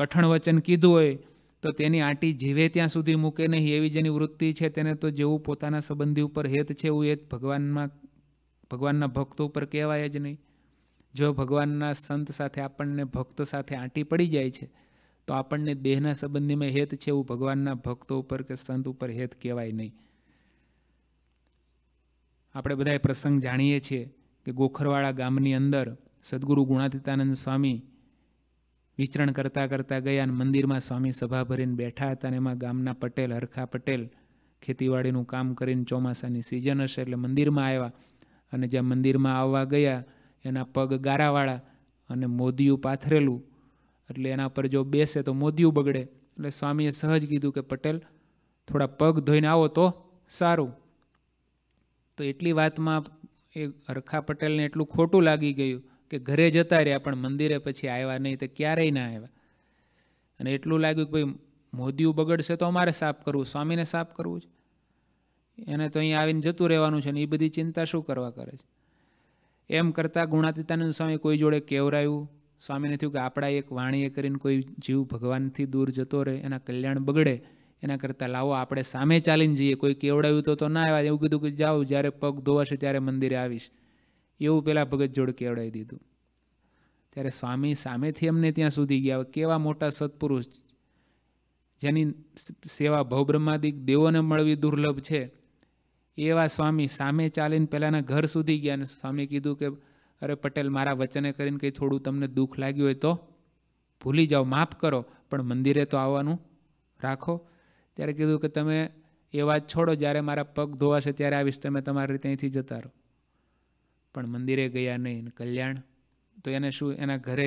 કઠણ વચન કીધું હોય તો તેની આંટી જીવે ત્યાં સુધી મૂકે નહીં એવી જેની વૃત્તિ છે તેને તો જેવું પોતાના સંબંધી ઉપર હેત છે એવું હેત ભગવાનમાં ભગવાનના ભક્તો ઉપર કહેવાય જ નહીં જો ભગવાનના સંત સાથે આપણને ભક્ત સાથે આંટી પડી જાય છે તો આપણને દેહના સંબંધીમાં હેત છે એવું ભગવાનના ભક્તો ઉપર કે સંત ઉપર હેત કહેવાય નહીં આપણે બધા પ્રસંગ જાણીએ છીએ કે ગોખરવાળા ગામની અંદર સદગુરુ ગુણાતીતાનંદ સ્વામી વિચરણ કરતાં કરતાં ગયા અને મંદિરમાં સ્વામી સભા ભરીને બેઠા હતા અને એમાં ગામના પટેલ હરખા પટેલ ખેતીવાડીનું કામ કરીને ચોમાસાની સિઝન હશે એટલે મંદિરમાં આવ્યા અને જ્યાં મંદિરમાં આવવા ગયા એના પગ ગારાવાળા અને મોદીયું પાથરેલું એટલે એના પર જો બેસે તો મોદીયું બગડે એટલે સ્વામીએ સહજ કીધું કે પટેલ થોડા પગ ધોઈને આવો તો સારું તો એટલી વાતમાં એ હરખા પટેલને એટલું ખોટું લાગી ગયું કે ઘરે જતા રહ્યા પણ મંદિરે પછી આવ્યા નહીં તો ક્યારેય ના આવ્યા અને એટલું લાગ્યું કે ભાઈ મોદીયું બગડશે તો અમારે સાફ કરવું સ્વામીને સાફ કરવું છે એને તો અહીં આવીને જતું રહેવાનું છે ને એ બધી ચિંતા શું કરવા કરે છે એમ કરતાં ગુણાતીતાનંદ સ્વામી કોઈ જોડે કેવરાયું સ્વામીને થયું કે આપણા એક વાણીએ કરીને કોઈ જીવ ભગવાનથી દૂર જતો રહે એના કલ્યાણ બગડે એના કરતાં લાવો આપણે સામે ચાલીને જઈએ કોઈ કેવડાવ્યું તો તો ના આવ્યા એવું કીધું કે જાઓ જ્યારે પગ ધોવાશે ત્યારે મંદિરે આવીશ એવું પેલા ભગત જોડે કેવડાવી દીધું ત્યારે સ્વામી સામેથી અમને ત્યાં સુધી ગયા કેવા મોટા સત્પુરુષ જેની સેવા ભવબ્રહ્માદિક દેવોને મળવી દુર્લભ છે એવા સ્વામી સામે ચાલીને પહેલાંના ઘર સુધી ગયા ને સ્વામી કીધું કે અરે પટેલ મારા વચને કરીને કંઈ થોડું તમને દુઃખ લાગ્યું હોય તો ભૂલી જાઓ માફ કરો પણ મંદિરે તો આવવાનું રાખો ત્યારે કીધું કે તમે એ વાત છોડો જ્યારે મારા પગ ધોવાશે ત્યારે આવીશ તમે તમારી રીતે અહીંથી જતા રહો પણ મંદિરે ગયા નહીં કલ્યાણ તો એને શું એના ઘરે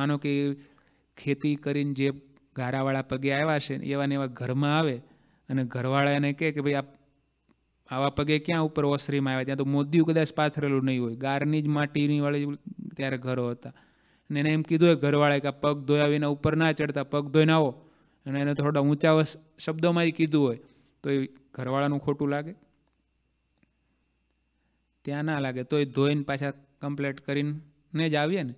માનો કે ખેતી કરીને જે ગારાવાળા પગે આવ્યા છે એવા ને એવા ઘરમાં આવે અને ઘરવાળા એને કહે કે ભાઈ આ આવા પગે ક્યાં ઉપર ઓસરીમાં આવ્યા ત્યાં તો મોદીઓ કદાચ પાથરેલું નહીં હોય ગારની જ માટીની વાળી ત્યારે ઘરો હતા અને એને એમ કીધું હોય ઘરવાળાએ કે પગ ધોયા વિના ઉપર ના ચડતા પગ ધોઈને આવો અને એને થોડા ઊંચા શબ્દોમાં કીધું હોય તો એ ઘરવાળાનું ખોટું લાગે ત્યાં ના લાગે તો એ ધોઈને પાછા કમ્પ્લેટ કરીને જ આવીએ ને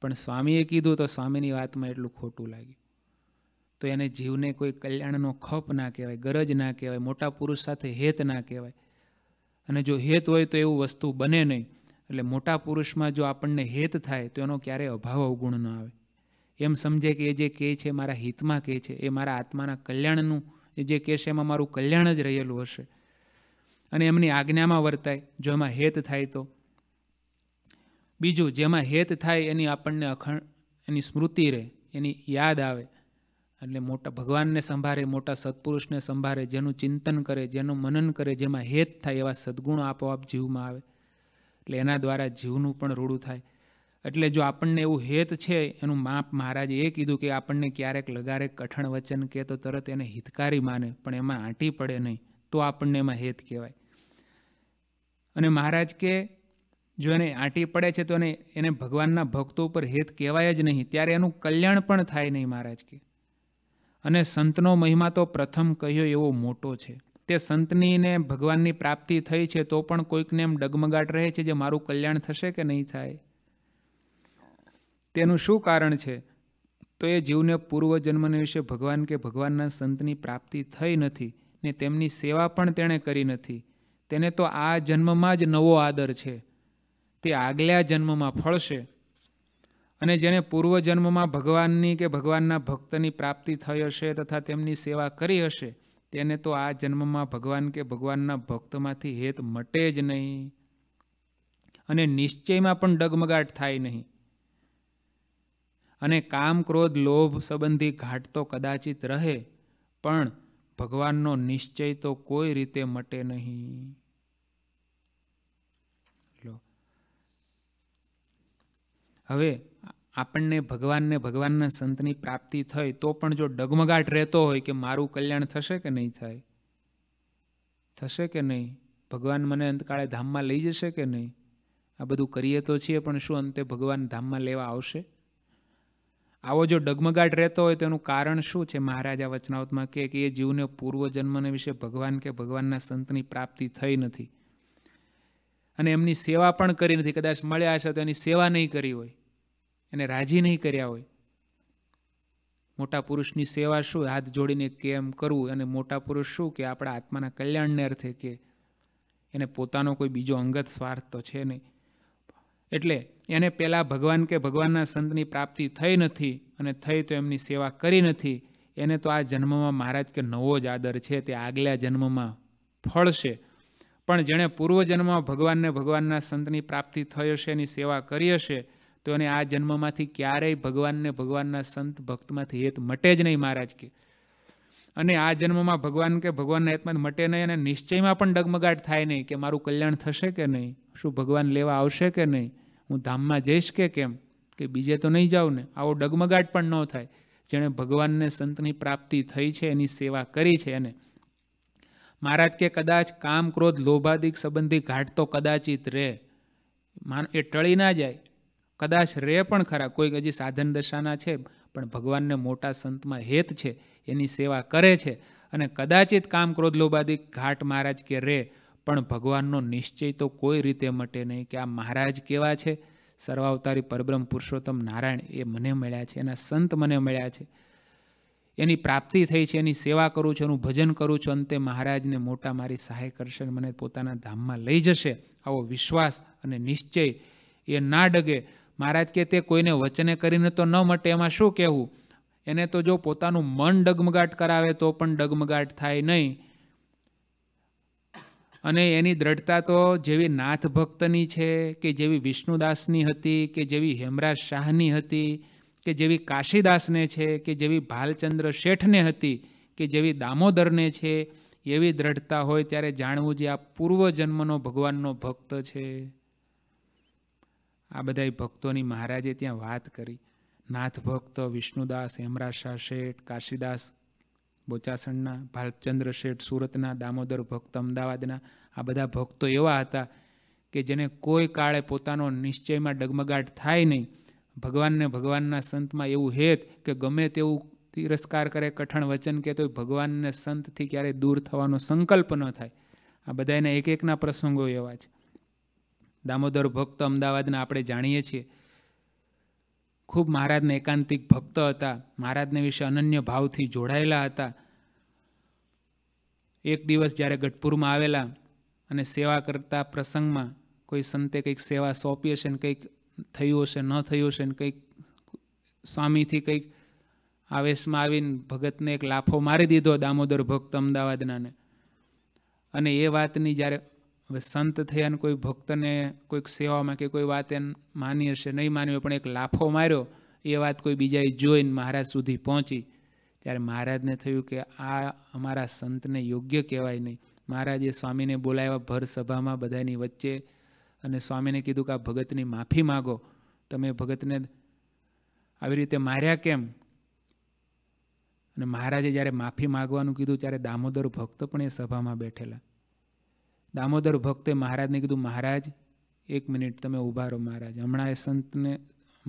પણ સ્વામીએ કીધું તો સ્વામીની વાતમાં એટલું ખોટું લાગ્યું તો એને જીવને કોઈ કલ્યાણનો ખપ ના કહેવાય ગરજ ના કહેવાય મોટા પુરુષ સાથે હેત ના કહેવાય અને જો હેત હોય તો એવું વસ્તુ બને નહીં એટલે મોટા પુરુષમાં જો આપણને હેત થાય તો એનો ક્યારેય અભાવ અવગુણ ન આવે એમ સમજે કે એ જે કહે છે મારા હિતમાં કહે છે એ મારા આત્માના કલ્યાણનું એ જે કહે એમાં મારું કલ્યાણ જ રહેલું હશે અને એમની આજ્ઞામાં વર્તાય જો એમાં હેત થાય તો બીજું જેમાં હેત થાય એની આપણને અખંડ એની સ્મૃતિ રહે એની યાદ આવે એટલે મોટા ભગવાનને સંભાળે મોટા સત્પુરુષને સંભાળે જેનું ચિંતન કરે જેનું મનન કરે જેમાં હેત થાય એવા સદગુણો આપોઆપ જીવમાં આવે એટલે એના દ્વારા જીવનું પણ રૂડું થાય એટલે જો આપણને એવું હેત છે એનું માપ મહારાજે એ કીધું કે આપણને ક્યારેક લગારે કઠણ વચન કે તો તરત એને હિતકારી માને પણ એમાં આંટી પડે નહીં તો આપણને એમાં હેત કહેવાય અને મહારાજ કે જો એને આંટી પડે છે તો એને એને ભગવાનના ભક્તો ઉપર હેત કહેવાય જ નહીં ત્યારે એનું કલ્યાણ પણ થાય નહીં મહારાજ કે અને સંતનો મહિમા તો પ્રથમ કહ્યો એવો મોટો છે તે સંતનીને ભગવાનની પ્રાપ્તિ થઈ છે તો પણ કોઈકને એમ ડગમગાટ રહે છે જે મારું કલ્યાણ થશે કે નહીં થાય તેનું શું કારણ છે તો એ જીવને પૂર્વજન્મને વિશે ભગવાન કે ભગવાનના સંતની પ્રાપ્તિ થઈ નથી ને તેમની સેવા પણ તેણે કરી નથી તેને તો આ જન્મમાં જ નવો આદર છે તે આગલા જન્મમાં ફળશે અને જેને પૂર્વજન્મમાં ભગવાનની કે ભગવાનના ભક્તની પ્રાપ્તિ થઈ હશે તથા તેમની સેવા કરી હશે તેને તો આ જન્મમાં ભગવાન કે ભગવાનના ભક્તમાંથી હેત મટે જ નહીં અને નિશ્ચયમાં પણ ડગમગાટ થાય નહીં અને કામ ક્રોધ લોભ સંબંધી ઘાટ તો કદાચિત રહે પણ ભગવાનનો નિશ્ચય તો કોઈ રીતે મટે નહીં હવે આપણને ભગવાનને ભગવાનના સંતની પ્રાપ્તિ થઈ તો પણ જો ડગમગાટ રહેતો હોય કે મારું કલ્યાણ થશે કે નહીં થાય થશે કે નહીં ભગવાન મને અંતકાળે ધામમાં લઈ જશે કે નહીં આ બધું કરીએ તો છીએ પણ શું અંતે ભગવાન ધામમાં લેવા આવશે આવો જો ડગમગાટ રહેતો હોય તેનું કારણ શું છે મહારાજા વચનાવતમાં કે એ જીવને પૂર્વજન્મને વિશે ભગવાન કે ભગવાનના સંતની પ્રાપ્તિ થઈ નથી અને એમની સેવા પણ કરી નથી કદાચ મળ્યા છે તો એની સેવા નહીં કરી હોય એને રાજી નહીં કર્યા હોય મોટા પુરુષની સેવા શું હાથ જોડીને કેમ કરવું અને મોટા પુરુષ શું કે આપણા આત્માના કલ્યાણને અર્થે કે એને પોતાનો કોઈ બીજો અંગત સ્વાર્થ તો છે નહીં એટલે એને પહેલાં ભગવાન કે ભગવાનના સંતની પ્રાપ્તિ થઈ નથી અને થઈ તો એમની સેવા કરી નથી એને તો આ જન્મમાં મહારાજ કે નવો જ આદર છે તે આગલા જન્મમાં ફળશે પણ જેણે પૂર્વજન્મમાં ભગવાનને ભગવાનના સંતની પ્રાપ્તિ થઈ હશે એની સેવા કરી હશે તો એને આ જન્મમાંથી ક્યારેય ભગવાનને ભગવાનના સંત ભક્તમાંથી હેત મટે જ નહીં મહારાજ કે અને આ જન્મમાં ભગવાન કે ભગવાનના હેતમાં મટે નહીં અને નિશ્ચયમાં પણ ડગમગાટ થાય નહીં કે મારું કલ્યાણ થશે કે નહીં શું ભગવાન લેવા આવશે કે નહીં હું ધામમાં જઈશ કે કેમ કે બીજે તો નહીં જાઉં ને આવો ડગમગાટ પણ ન થાય જેણે ભગવાનને સંતની પ્રાપ્તિ થઈ છે એની સેવા કરી છે એને મહારાજ કે કદાચ કામ ક્રોધ લોભાદિક સંબંધી ઘાટ તો કદાચિત રહે માન એ ટળી ના જાય કદાચ રે પણ ખરા કોઈક હજી સાધન દશાના છે પણ ભગવાનને મોટા સંતમાં હેત છે એની સેવા કરે છે અને કદાચિત કામ ક્રોધ લોબાદી ઘાટ મહારાજ કે રે પણ ભગવાનનો નિશ્ચય તો કોઈ રીતે મટે નહીં કે આ મહારાજ કેવા છે સર્વાવતારી પરબ્રહ્મ પુરુષોત્તમ નારાયણ એ મને મળ્યા છે એના સંત મને મળ્યા છે એની પ્રાપ્તિ થઈ છે એની સેવા કરું છું એનું ભજન કરું છું અંતે મહારાજને મોટા મારી સહાય કરશે મને પોતાના ધામમાં લઈ જશે આવો વિશ્વાસ અને નિશ્ચય એ ના ડગે મહારાજ કે તે કોઈને વચને કરીને તો ન મટે એમાં શું કહેવું એને તો જો પોતાનું મન ડગમગાટ કરાવે તો પણ ડગમગાટ થાય નહીં અને એની દ્રઢતા તો જેવી નાથ ભક્તની છે કે જેવી વિષ્ણુદાસની હતી કે જેવી હેમરાજ શાહની હતી કે જેવી કાશીદાસને છે કે જેવી ભાલચંદ્ર શેઠને હતી કે જેવી દામોદરને છે એવી દ્રઢતા હોય ત્યારે જાણવું જે આ પૂર્વજન્મનો ભગવાનનો ભક્ત છે આ બધાય ભક્તોની મહારાજે ત્યાં વાત કરી નાથ ભક્ત વિષ્ણુદાસ હેમરાશાહ શેઠ કાશીદાસ બોચાસણના ભાલચંદ્ર શેઠ સુરતના દામોદર ભક્ત અમદાવાદના આ બધા ભક્તો એવા હતા કે જેને કોઈ કાળે પોતાનો નિશ્ચયમાં ડગમગાટ થાય નહીં ભગવાનને ભગવાનના સંતમાં એવું હેત કે ગમે તેવું તિરસ્કાર કરે કઠણ વચન કે તો ભગવાનને સંતથી ક્યારેય દૂર થવાનો સંકલ્પ ન થાય આ બધાના એક એકના પ્રસંગો એવા છે દામોદર ભક્ત અમદાવાદના આપણે જાણીએ છીએ ખૂબ મહારાજને એકાંતિક ભક્ત હતા મહારાજને વિશે અનન્ય ભાવથી જોડાયેલા હતા એક દિવસ જ્યારે ગઢપુરમાં આવેલા અને સેવા કરતા પ્રસંગમાં કોઈ સંતે કંઈક સેવા સોંપી હશે ને કંઈક થયું હશે ન થયું હશે ને કંઈક સ્વામીથી કંઈક આવેશમાં આવીને ભગતને એક લાફો મારી દીધો દામોદર ભક્ત અમદાવાદનાને અને એ વાતની જ્યારે હવે સંત થયા કોઈ ભક્તને કોઈક સેવામાં કે કોઈ વાત એને માની હશે નહીં માની હોય પણ એક લાફો માર્યો એ વાત કોઈ બીજાએ જોઈને મહારાજ સુધી પહોંચી ત્યારે મહારાજને થયું કે આ અમારા સંતને યોગ્ય કહેવાય નહીં મહારાજે સ્વામીને બોલાવ્યા ભર સભામાં બધાની વચ્ચે અને સ્વામીને કીધું કે આ ભગતની માફી માગો તમે ભગતને આવી રીતે માર્યા કેમ અને મહારાજે જ્યારે માફી માગવાનું કીધું ત્યારે દામોદર ભક્ત પણ એ સભામાં બેઠેલા દામોદર ભક્તે મહારાજને કીધું મહારાજ એક મિનિટ તમે ઊભા રહો મહારાજ હમણાં એ સંતને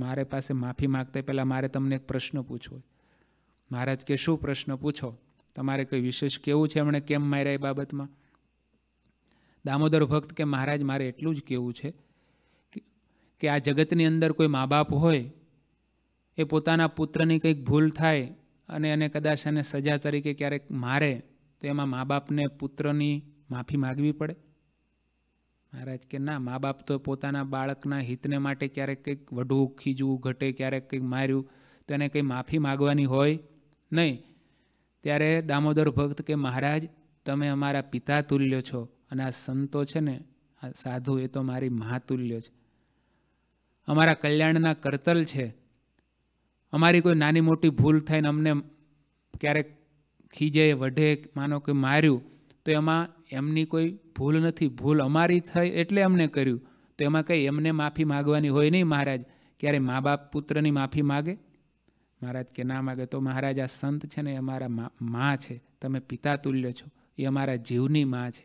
મારે પાસે માફી માગતા પહેલાં મારે તમને એક પ્રશ્ન પૂછવો મહારાજ કે શું પ્રશ્ન પૂછો તમારે કંઈ વિશેષ કેવું છે એમણે કેમ માર્યા એ બાબતમાં દામોદર ભક્ત કે મહારાજ મારે એટલું જ કહેવું છે કે આ જગતની અંદર કોઈ મા બાપ હોય એ પોતાના પુત્રની કંઈક ભૂલ થાય અને એને કદાચ એને સજા તરીકે ક્યારેક મારે તો એમાં મા બાપને પુત્રની માફી માગવી પડે મહારાજ કે ના મા બાપ તો પોતાના બાળકના હિતને માટે ક્યારેક કંઈક વઢવું ખીજવું ઘટે ક્યારેક કંઈક માર્યું તો એને કંઈ માફી માગવાની હોય નહીં ત્યારે દામોદર ભક્ત કે મહારાજ તમે અમારા પિતા તુલ્ય છો અને આ સંતો છે ને આ સાધુ એ તો મારી મહાતુલ્ય છે અમારા કલ્યાણના કરતલ છે અમારી કોઈ નાની મોટી ભૂલ થાય ને અમને ક્યારેક ખીજે વઢે માનો કે માર્યું તો એમાં એમની કોઈ ભૂલ નથી ભૂલ અમારી થઈ એટલે અમને કર્યું તો એમાં કંઈ એમને માફી માગવાની હોય નહીં મહારાજ ક્યારે મા બાપ પુત્રની માફી માગે મહારાજ કે ના માગે તો મહારાજ આ સંત છે ને એ અમારા મા છે તમે પિતા તુલ્ય છો એ અમારા જીવની મા છે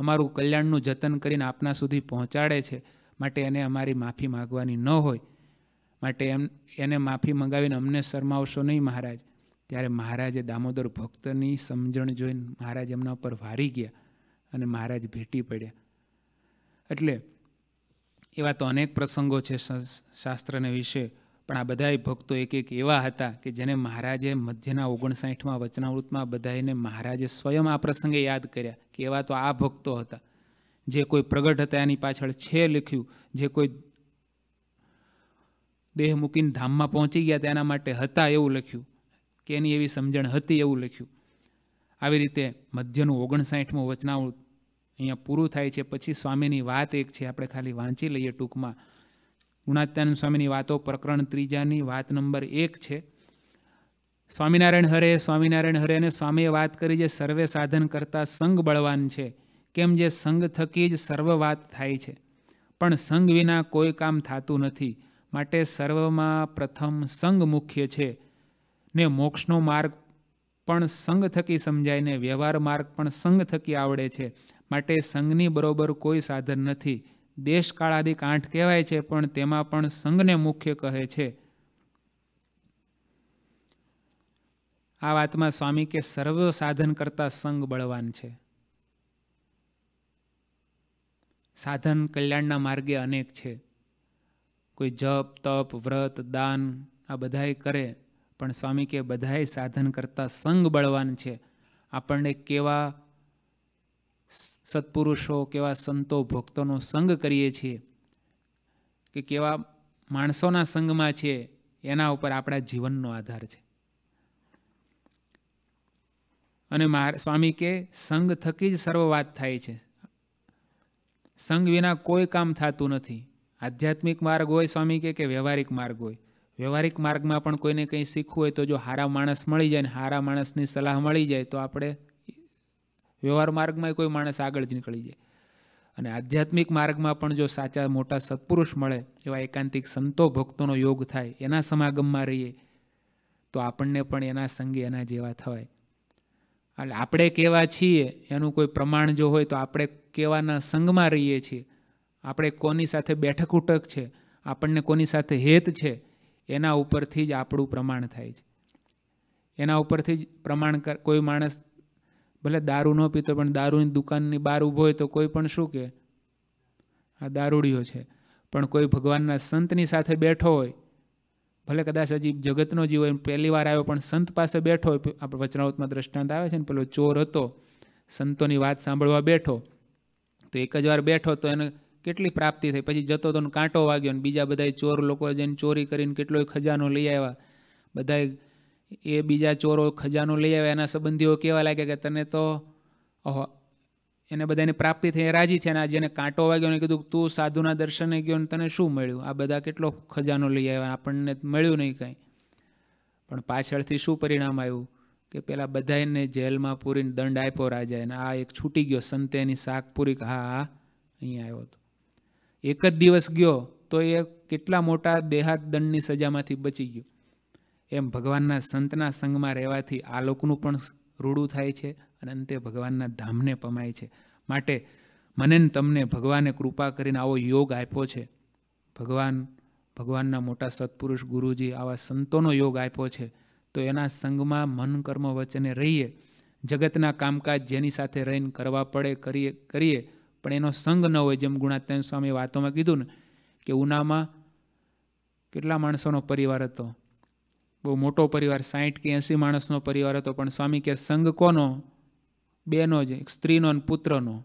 અમારું કલ્યાણનું જતન કરીને આપના સુધી પહોંચાડે છે માટે એને અમારી માફી માગવાની ન હોય માટે એમ એને માફી મંગાવીને અમને શરમાવશો નહીં મહારાજ ત્યારે મહારાજે દામોદર ભક્તની સમજણ જોઈને મહારાજ એમના ઉપર વારી ગયા અને મહારાજ ભેટી પડ્યા એટલે એવા તો અનેક પ્રસંગો છે શાસ્ત્રને વિશે પણ આ બધાય ભક્તો એક એક એવા હતા કે જેને મહારાજે મધ્યના ઓગણસાઠમાં વચનાવૃતમાં બધાને મહારાજે સ્વયં આ પ્રસંગે યાદ કર્યા કે એવા તો આ ભક્તો હતા જે કોઈ પ્રગટ હતા એની પાછળ છે લખ્યું જે કોઈ દેહ મૂકીને ધામમાં પહોંચી ગયા તેના માટે હતા એવું લખ્યું કે એની એવી સમજણ હતી એવું લખ્યું આવી રીતે મધ્યનું ઓગણસાઠમું વચનાવ અહીંયા પૂરું થાય છે પછી સ્વામીની વાત એક છે આપણે ખાલી વાંચી લઈએ ટૂંકમાં ગુણાત્યાનંદ સ્વામીની વાતો પ્રકરણ ત્રીજાની વાત નંબર એક છે સ્વામિનારાયણ હરે સ્વામિનારાયણ હરે અને સ્વામીએ વાત કરી જે સર્વે સાધન કરતા સંગ બળવાન છે કેમ જે સંગ થકી જ સર્વ વાત થાય છે પણ સંગ વિના કોઈ કામ થતું નથી માટે સર્વમાં પ્રથમ સંગ મુખ્ય છે ને મોક્ષનો માર્ગ પણ સંઘ થકી સમજાયને વ્યવહાર માર્ગ પણ સંઘ થકી આવડે છે માટે સંઘની બરોબર કોઈ સાધન નથી દેશકાળાદી કાંઠ કહેવાય છે પણ તેમાં પણ સંઘને મુખ્ય કહે છે આ વાતમાં સ્વામી કે સર્વ સાધન કરતા સંઘ બળવાન છે સાધન કલ્યાણના માર્ગે અનેક છે કોઈ જપ તપ વ્રત દાન આ બધાય કરે પણ સ્વામી કે બધાએ સાધન કરતાં સંગ બળવાન છે આપણને કેવા સત્પુરુષો કેવા સંતો ભક્તોનો સંગ કરીએ છીએ કે કેવા માણસોના સંગમાં છે એના ઉપર આપણા જીવનનો આધાર છે અને સ્વામી કે સંગ થકી જ સર્વ વાત થાય છે સંગ વિના કોઈ કામ થતું નથી આધ્યાત્મિક માર્ગ હોય સ્વામી કે વ્યવહારિક માર્ગ હોય વ્યવહારિક માર્ગમાં પણ કોઈને કંઈ શીખવું હોય તો જો સારા માણસ મળી જાય ને સારા માણસની સલાહ મળી જાય તો આપણે વ્યવહાર માર્ગમાં કોઈ માણસ આગળ જ નીકળી જાય અને આધ્યાત્મિક માર્ગમાં પણ જો સાચા મોટા સત્પુરુષ મળે એવા એકાંતિક સંતો ભક્તોનો યોગ થાય એના સમાગમમાં રહીએ તો આપણને પણ એના સંગે એના જેવા થવાય એટલે આપણે કેવા છીએ એનું કોઈ પ્રમાણ જો હોય તો આપણે કેવાના સંગમાં રહીએ છીએ આપણે કોની સાથે બેઠક ઉઠક છે આપણને કોની સાથે હેત છે એના ઉપરથી જ આપણું પ્રમાણ થાય છે એના ઉપરથી જ પ્રમાણ કોઈ માણસ ભલે દારૂ ન પીતો પણ દારૂની દુકાનની બહાર ઊભો હોય તો કોઈ પણ શું કે આ દારૂડિયો છે પણ કોઈ ભગવાનના સંતની સાથે બેઠો હોય ભલે કદાચ હજી જગતનો જીવ હોય પહેલી વાર આવ્યો પણ સંત પાસે બેઠો હોય આપણે વચનાવતમાં દ્રષ્ટાંત આવે છે ને પેલો ચોર હતો સંતોની વાત સાંભળવા બેઠો તો એક જ વાર બેઠો તો એને કેટલી પ્રાપ્તિ થઈ પછી જતો તો કાંટો વાગ્યો ને બીજા બધાએ ચોર લોકો જઈને ચોરી કરીને કેટલો ખજાનો લઈ આવ્યા બધાએ એ બીજા ચોરો ખજાનો લઈ આવ્યા એના સંબંધીઓ કહેવા લાગ્યા કે તને તો એને બધાની પ્રાપ્તિ થઈ રાજી થયા અને એને કાંટો વાગ્યો ને કીધું તું સાધુના દર્શને ગયો ને તને શું મળ્યું આ બધા કેટલો ખજાનો લઈ આવ્યા આપણને મળ્યું નહીં કાંઈ પણ પાછળથી શું પરિણામ આવ્યું કે પેલા બધાને જેલમાં પૂરીને દંડ આપ્યો અને આ એક છૂટી ગયો સંતે એની શાક પૂરી હા હા અહીંયા આવ્યો હતો એક જ દિવસ ગયો તો એ કેટલા મોટા દેહાત દંડની સજામાંથી બચી ગયો એમ ભગવાનના સંતના સંગમાં રહેવાથી આ લોકોનું પણ રૂડું થાય છે અને અંતે ભગવાનના ધામને પમાય છે માટે મને તમને ભગવાને કૃપા કરીને આવો યોગ આપ્યો છે ભગવાન ભગવાનના મોટા સત્પુરુષ ગુરુજી આવા સંતોનો યોગ આપ્યો છે તો એના સંગમાં મન કર્મ વચને રહીએ જગતના કામકાજ જેની સાથે રહીને કરવા પડે કરીએ કરીએ પણ એનો સંગ ન હોય જેમ ગુણાત્યન સ્વામી વાતોમાં કીધું ને કે ઉનામાં કેટલા માણસોનો પરિવાર હતો બહુ મોટો પરિવાર સાહીઠ કે એંસી માણસનો પરિવાર હતો પણ સ્વામી કે સંગ કોનો બેનો જ સ્ત્રીનો અને પુત્રનો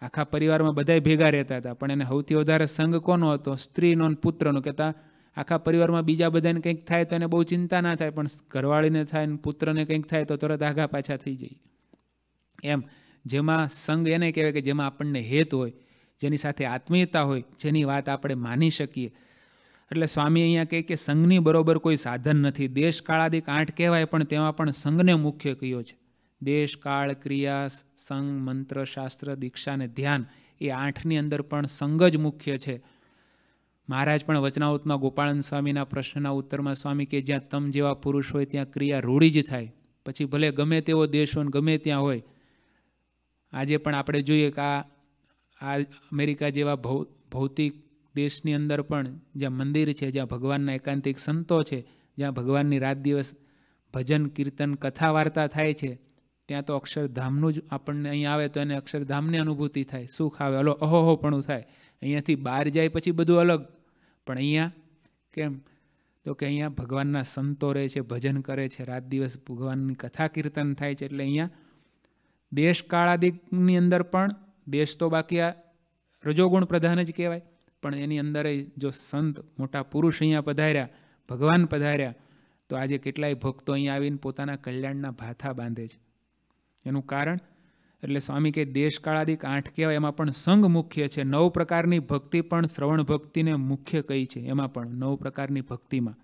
આખા પરિવારમાં બધાય ભેગા રહેતા હતા પણ એને સૌથી વધારે સંગ કોનો હતો સ્ત્રીનો અને પુત્રનો કહેતા આખા પરિવારમાં બીજા બધાને કંઈક થાય તો એને બહુ ચિંતા ના થાય પણ ઘરવાળીને થાય ને પુત્રને કંઈક થાય તો તરત આઘા પાછા થઈ જાય એમ જેમાં સંઘ એને કહેવાય કે જેમાં આપણને હેત હોય જેની સાથે આત્મીયતા હોય જેની વાત આપણે માની શકીએ એટલે સ્વામી અહીંયા કહે કે સંઘની બરોબર કોઈ સાધન નથી દેશ કાળાદિક આઠ કહેવાય પણ તેમાં પણ સંઘને મુખ્ય કયો છે દેશ કાળ ક્રિયા સંઘ મંત્ર શાસ્ત્ર દીક્ષા અને ધ્યાન એ આઠની અંદર પણ સંઘ જ મુખ્ય છે મહારાજ પણ વચનાવતમાં ગોપાળન સ્વામીના પ્રશ્નના ઉત્તરમાં સ્વામી કે જ્યાં તમ જેવા પુરુષ હોય ત્યાં ક્રિયા રૂઢી જ થાય પછી ભલે ગમે તેવો દેશ હોય ગમે ત્યાં હોય આજે પણ આપણે જોઈએ કે આ આ અમેરિકા જેવા ભૌ ભૌતિક દેશની અંદર પણ જ્યાં મંદિર છે જ્યાં ભગવાનના એકાંતિક સંતો છે જ્યાં ભગવાનની રાત દિવસ ભજન કીર્તન કથા વાર્તા થાય છે ત્યાં તો અક્ષરધામનું જ આપણને અહીં આવે તો એને અક્ષરધામની અનુભૂતિ થાય સુખ આવે અલો પણ થાય અહીંયાથી બહાર જાય પછી બધું અલગ પણ અહીંયા કેમ તો કે અહીંયા ભગવાનના સંતો રહે છે ભજન કરે છે રાત દિવસ ભગવાનની કથા કીર્તન થાય છે એટલે અહીંયા દેશકાળાદિકની અંદર પણ દેશ તો બાકી આ રજોગુણ પ્રધાન જ કહેવાય પણ એની અંદર જો સંત મોટા પુરુષ અહીંયા પધાર્યા ભગવાન પધાર્યા તો આજે કેટલાય ભક્તો અહીં આવીને પોતાના કલ્યાણના ભાથા બાંધે છે એનું કારણ એટલે સ્વામી કે દેશકાળાદિક આઠ કહેવાય એમાં પણ સંઘ મુખ્ય છે નવ પ્રકારની ભક્તિ પણ શ્રવણ ભક્તિને મુખ્ય કહી છે એમાં પણ નવ પ્રકારની ભક્તિમાં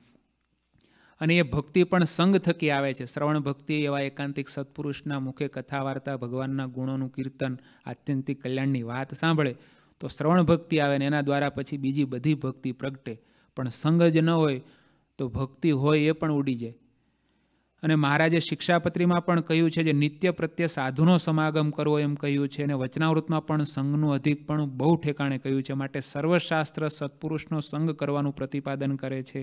અને એ ભક્તિ પણ સંગ થકી આવે છે શ્રવણ ભક્તિ એવા એકાંતિક સત્પુરુષના મુખે કથા વાર્તા ભગવાનના ગુણોનું કીર્તન આત્યંતિક કલ્યાણની વાત સાંભળે તો શ્રવણ ભક્તિ આવે ને એના દ્વારા પછી બીજી બધી ભક્તિ પ્રગટે પણ સંગ જ ન હોય તો ભક્તિ હોય એ પણ ઉડી જાય અને મહારાજે શિક્ષાપત્રીમાં પણ કહ્યું છે જે નિત્ય પ્રત્યે સાધુનો સમાગમ કરવો એમ કહ્યું છે અને વચનાવૃતમાં પણ સંઘનું અધિક પણ બહુ ઠેકાણે કહ્યું છે માટે સર્વશાસ્ત્ર સત્પુરુષનો સંગ કરવાનું પ્રતિપાદન કરે છે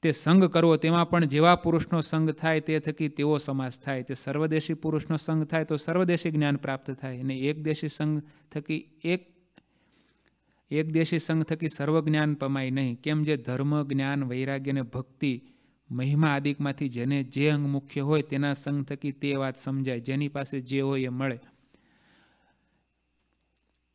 તે સંગ કરવો તેમાં પણ જેવા પુરુષનો સંગ થાય તે થકી તેવો સમાસ થાય તે સર્વદેશી પુરુષનો સંગ થાય તો સર્વદેશી જ્ઞાન પ્રાપ્ત થાય અને એકદેશી સંગ થકી એક એકદેશી સંગ થકી સર્વ જ્ઞાન પમાય નહીં કેમ જે ધર્મ જ્ઞાન વૈરાગ્ય અને ભક્તિ મહિમા આદિકમાંથી જેને જે અંગ મુખ્ય હોય તેના સંગ થકી તે વાત સમજાય જેની પાસે જે હોય એ મળે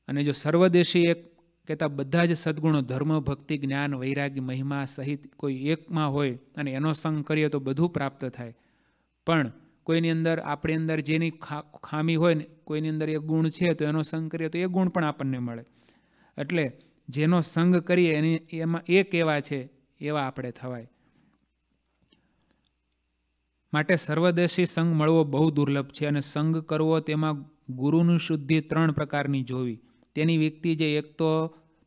અને જો સર્વદેશી એક કહેતા બધા જ સદ્ગુણો ધર્મ ભક્તિ જ્ઞાન વૈરાગ્ય મહિમા સહિત કોઈ એકમાં હોય અને એનો સંગ કરીએ તો બધું પ્રાપ્ત થાય પણ કોઈની અંદર આપણી અંદર જેની ખામી હોય ને કોઈની અંદર એ ગુણ છે તો એનો સંગ કરીએ તો એ ગુણ પણ આપણને મળે એટલે જેનો સંગ કરીએ એની એમાં એ કેવા છે એવા આપણે થવાય માટે સર્વદેશી સંગ મળવો બહુ દુર્લભ છે અને સંગ કરવો તેમાં ગુરુની શુદ્ધિ ત્રણ પ્રકારની જોવી તેની વ્યક્તિ જે એક તો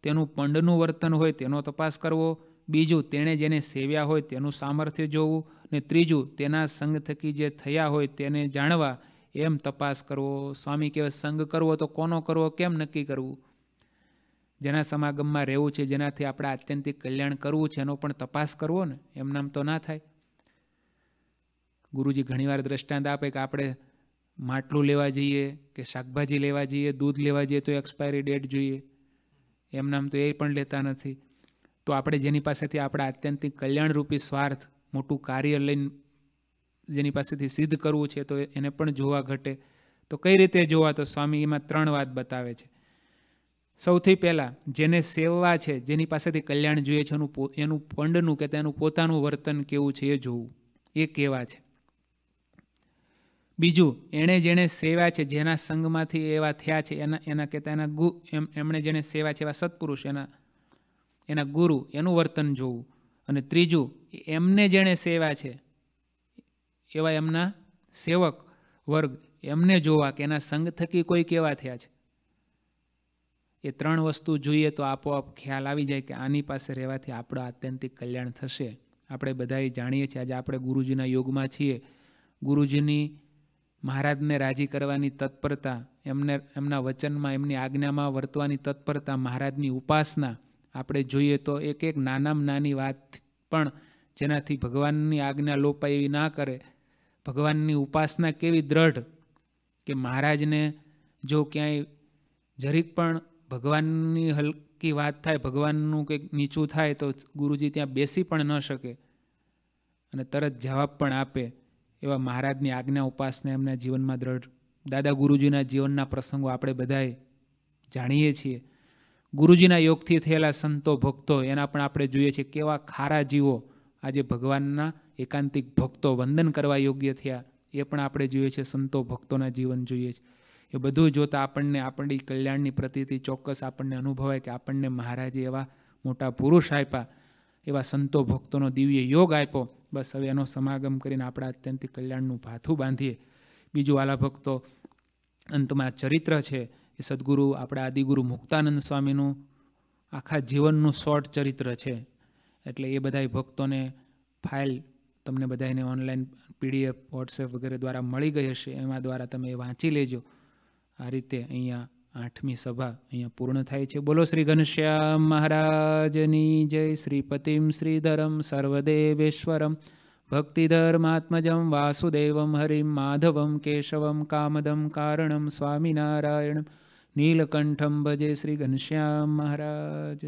તેનું પંડનું વર્તન હોય તેનો તપાસ કરવો બીજું તેણે જેને સેવ્યા હોય તેનું સામર્થ્ય જોવું ને ત્રીજું તેના સંઘ થકી જે થયા હોય તેને જાણવા એમ તપાસ કરવો સ્વામી કહેવાય સંગ કરવો તો કોનો કરવો કેમ નક્કી કરવું જેના સમાગમમાં રહેવું છે જેનાથી આપણે આત્યંતિક કલ્યાણ કરવું છે એનો પણ તપાસ કરવો ને એમનામ તો ના થાય ગુરુજી ઘણીવાર દ્રષ્ટાંત આપે કે આપણે માટલું લેવા જઈએ કે શાકભાજી લેવા જઈએ દૂધ લેવા જઈએ તો એક્સપાયરી ડેટ જોઈએ એમનામ તો એ પણ લેતા નથી તો આપણે જેની પાસેથી આપણા આત્યંતિક કલ્યાણરૂપી સ્વાર્થ મોટું કાર્ય લઈને જેની પાસેથી સિદ્ધ કરવું છે તો એને પણ જોવા ઘટે તો કઈ રીતે જોવા તો સ્વામી એમાં ત્રણ વાત બતાવે છે સૌથી પહેલાં જેને સેવવા છે જેની પાસેથી કલ્યાણ જોઈએ છે એનું એનું પંડનું કે તેનું પોતાનું વર્તન કેવું છે એ જોવું એ કેવા છે બીજું એણે જેણે સેવા છે જેના સંઘમાંથી એવા થયા છે એના એના કહેતા એના ગુ એમણે જેણે સેવા છે એવા સત્પુરુષ એના એના ગુરુ એનું વર્તન જોવું અને ત્રીજું એમને જેણે સેવા છે એવા એમના સેવક વર્ગ એમને જોવા કે એના સંઘ થકી કોઈ કેવા થયા છે એ ત્રણ વસ્તુ જોઈએ તો આપોઆપ ખ્યાલ આવી જાય કે આની પાસે રહેવાથી આપણું આત્યંતિક કલ્યાણ થશે આપણે બધાએ જાણીએ છીએ આજે આપણે ગુરુજીના યોગમાં છીએ ગુરુજીની મહારાજને રાજી કરવાની તત્પરતા એમને એમના વચનમાં એમની આજ્ઞામાં વર્તવાની તત્પરતા મહારાજની ઉપાસના આપણે જોઈએ તો એક એક નાનામાં નાની વાત પણ જેનાથી ભગવાનની આજ્ઞા લોપાય એવી ના કરે ભગવાનની ઉપાસના કેવી દ્રઢ કે મહારાજને જો ક્યાંય જરીક પણ ભગવાનની હલકી વાત થાય ભગવાનનું કંઈક નીચું થાય તો ગુરુજી ત્યાં બેસી પણ ન શકે અને તરત જવાબ પણ આપે એવા મહારાજની આજ્ઞા ઉપાસને એમના જીવનમાં દ્રઢ દાદા ગુરુજીના જીવનના પ્રસંગો આપણે બધાએ જાણીએ છીએ ગુરુજીના યોગથી થયેલા સંતો ભક્તો એના પણ આપણે જોઈએ છીએ કેવા ખારા જીવો આજે ભગવાનના એકાંતિક ભક્તો વંદન કરવા યોગ્ય થયા એ પણ આપણે જોઈએ છીએ સંતો ભક્તોના જીવન જોઈએ છે એ બધું જોતાં આપણને આપણી કલ્યાણની પ્રતિથી ચોક્કસ આપણને અનુભવાય કે આપણને મહારાજે એવા મોટા પુરુષ આપ્યા એવા સંતો ભક્તોનો દિવ્ય યોગ આપ્યો બસ હવે એનો સમાગમ કરીને આપણા અત્યંતિક કલ્યાણનું ભાથું બાંધીએ બીજું વાલા ભક્તો અંતમાં ચરિત્ર છે એ સદગુરુ આપણા આદિગુરુ મુક્તાનંદ સ્વામીનું આખા જીવનનું શોર્ટ ચરિત્ર છે એટલે એ બધાય ભક્તોને ફાઇલ તમને બધાને ઓનલાઈન પીડીએફ વોટ્સએપ વગેરે દ્વારા મળી ગઈ હશે એમાં દ્વારા તમે વાંચી લેજો આ રીતે અહીંયા આઠમી સભા અહીંયા પૂર્ણ થાય છે બોલો શ્રી ઘનશ્યામ મહારાજની જય શ્રીપતિમ શ્રીધરમ સર્વદેવેશ્વરમ ભક્તિધર્માત્મજમ વાસુદેવમ હરિમ માધવમ કેશવમ કામદમ કારણમ સ્વામિનારાયણ નીલકંઠમ ભજે શ્રી ઘનશ્યામ મહારાજ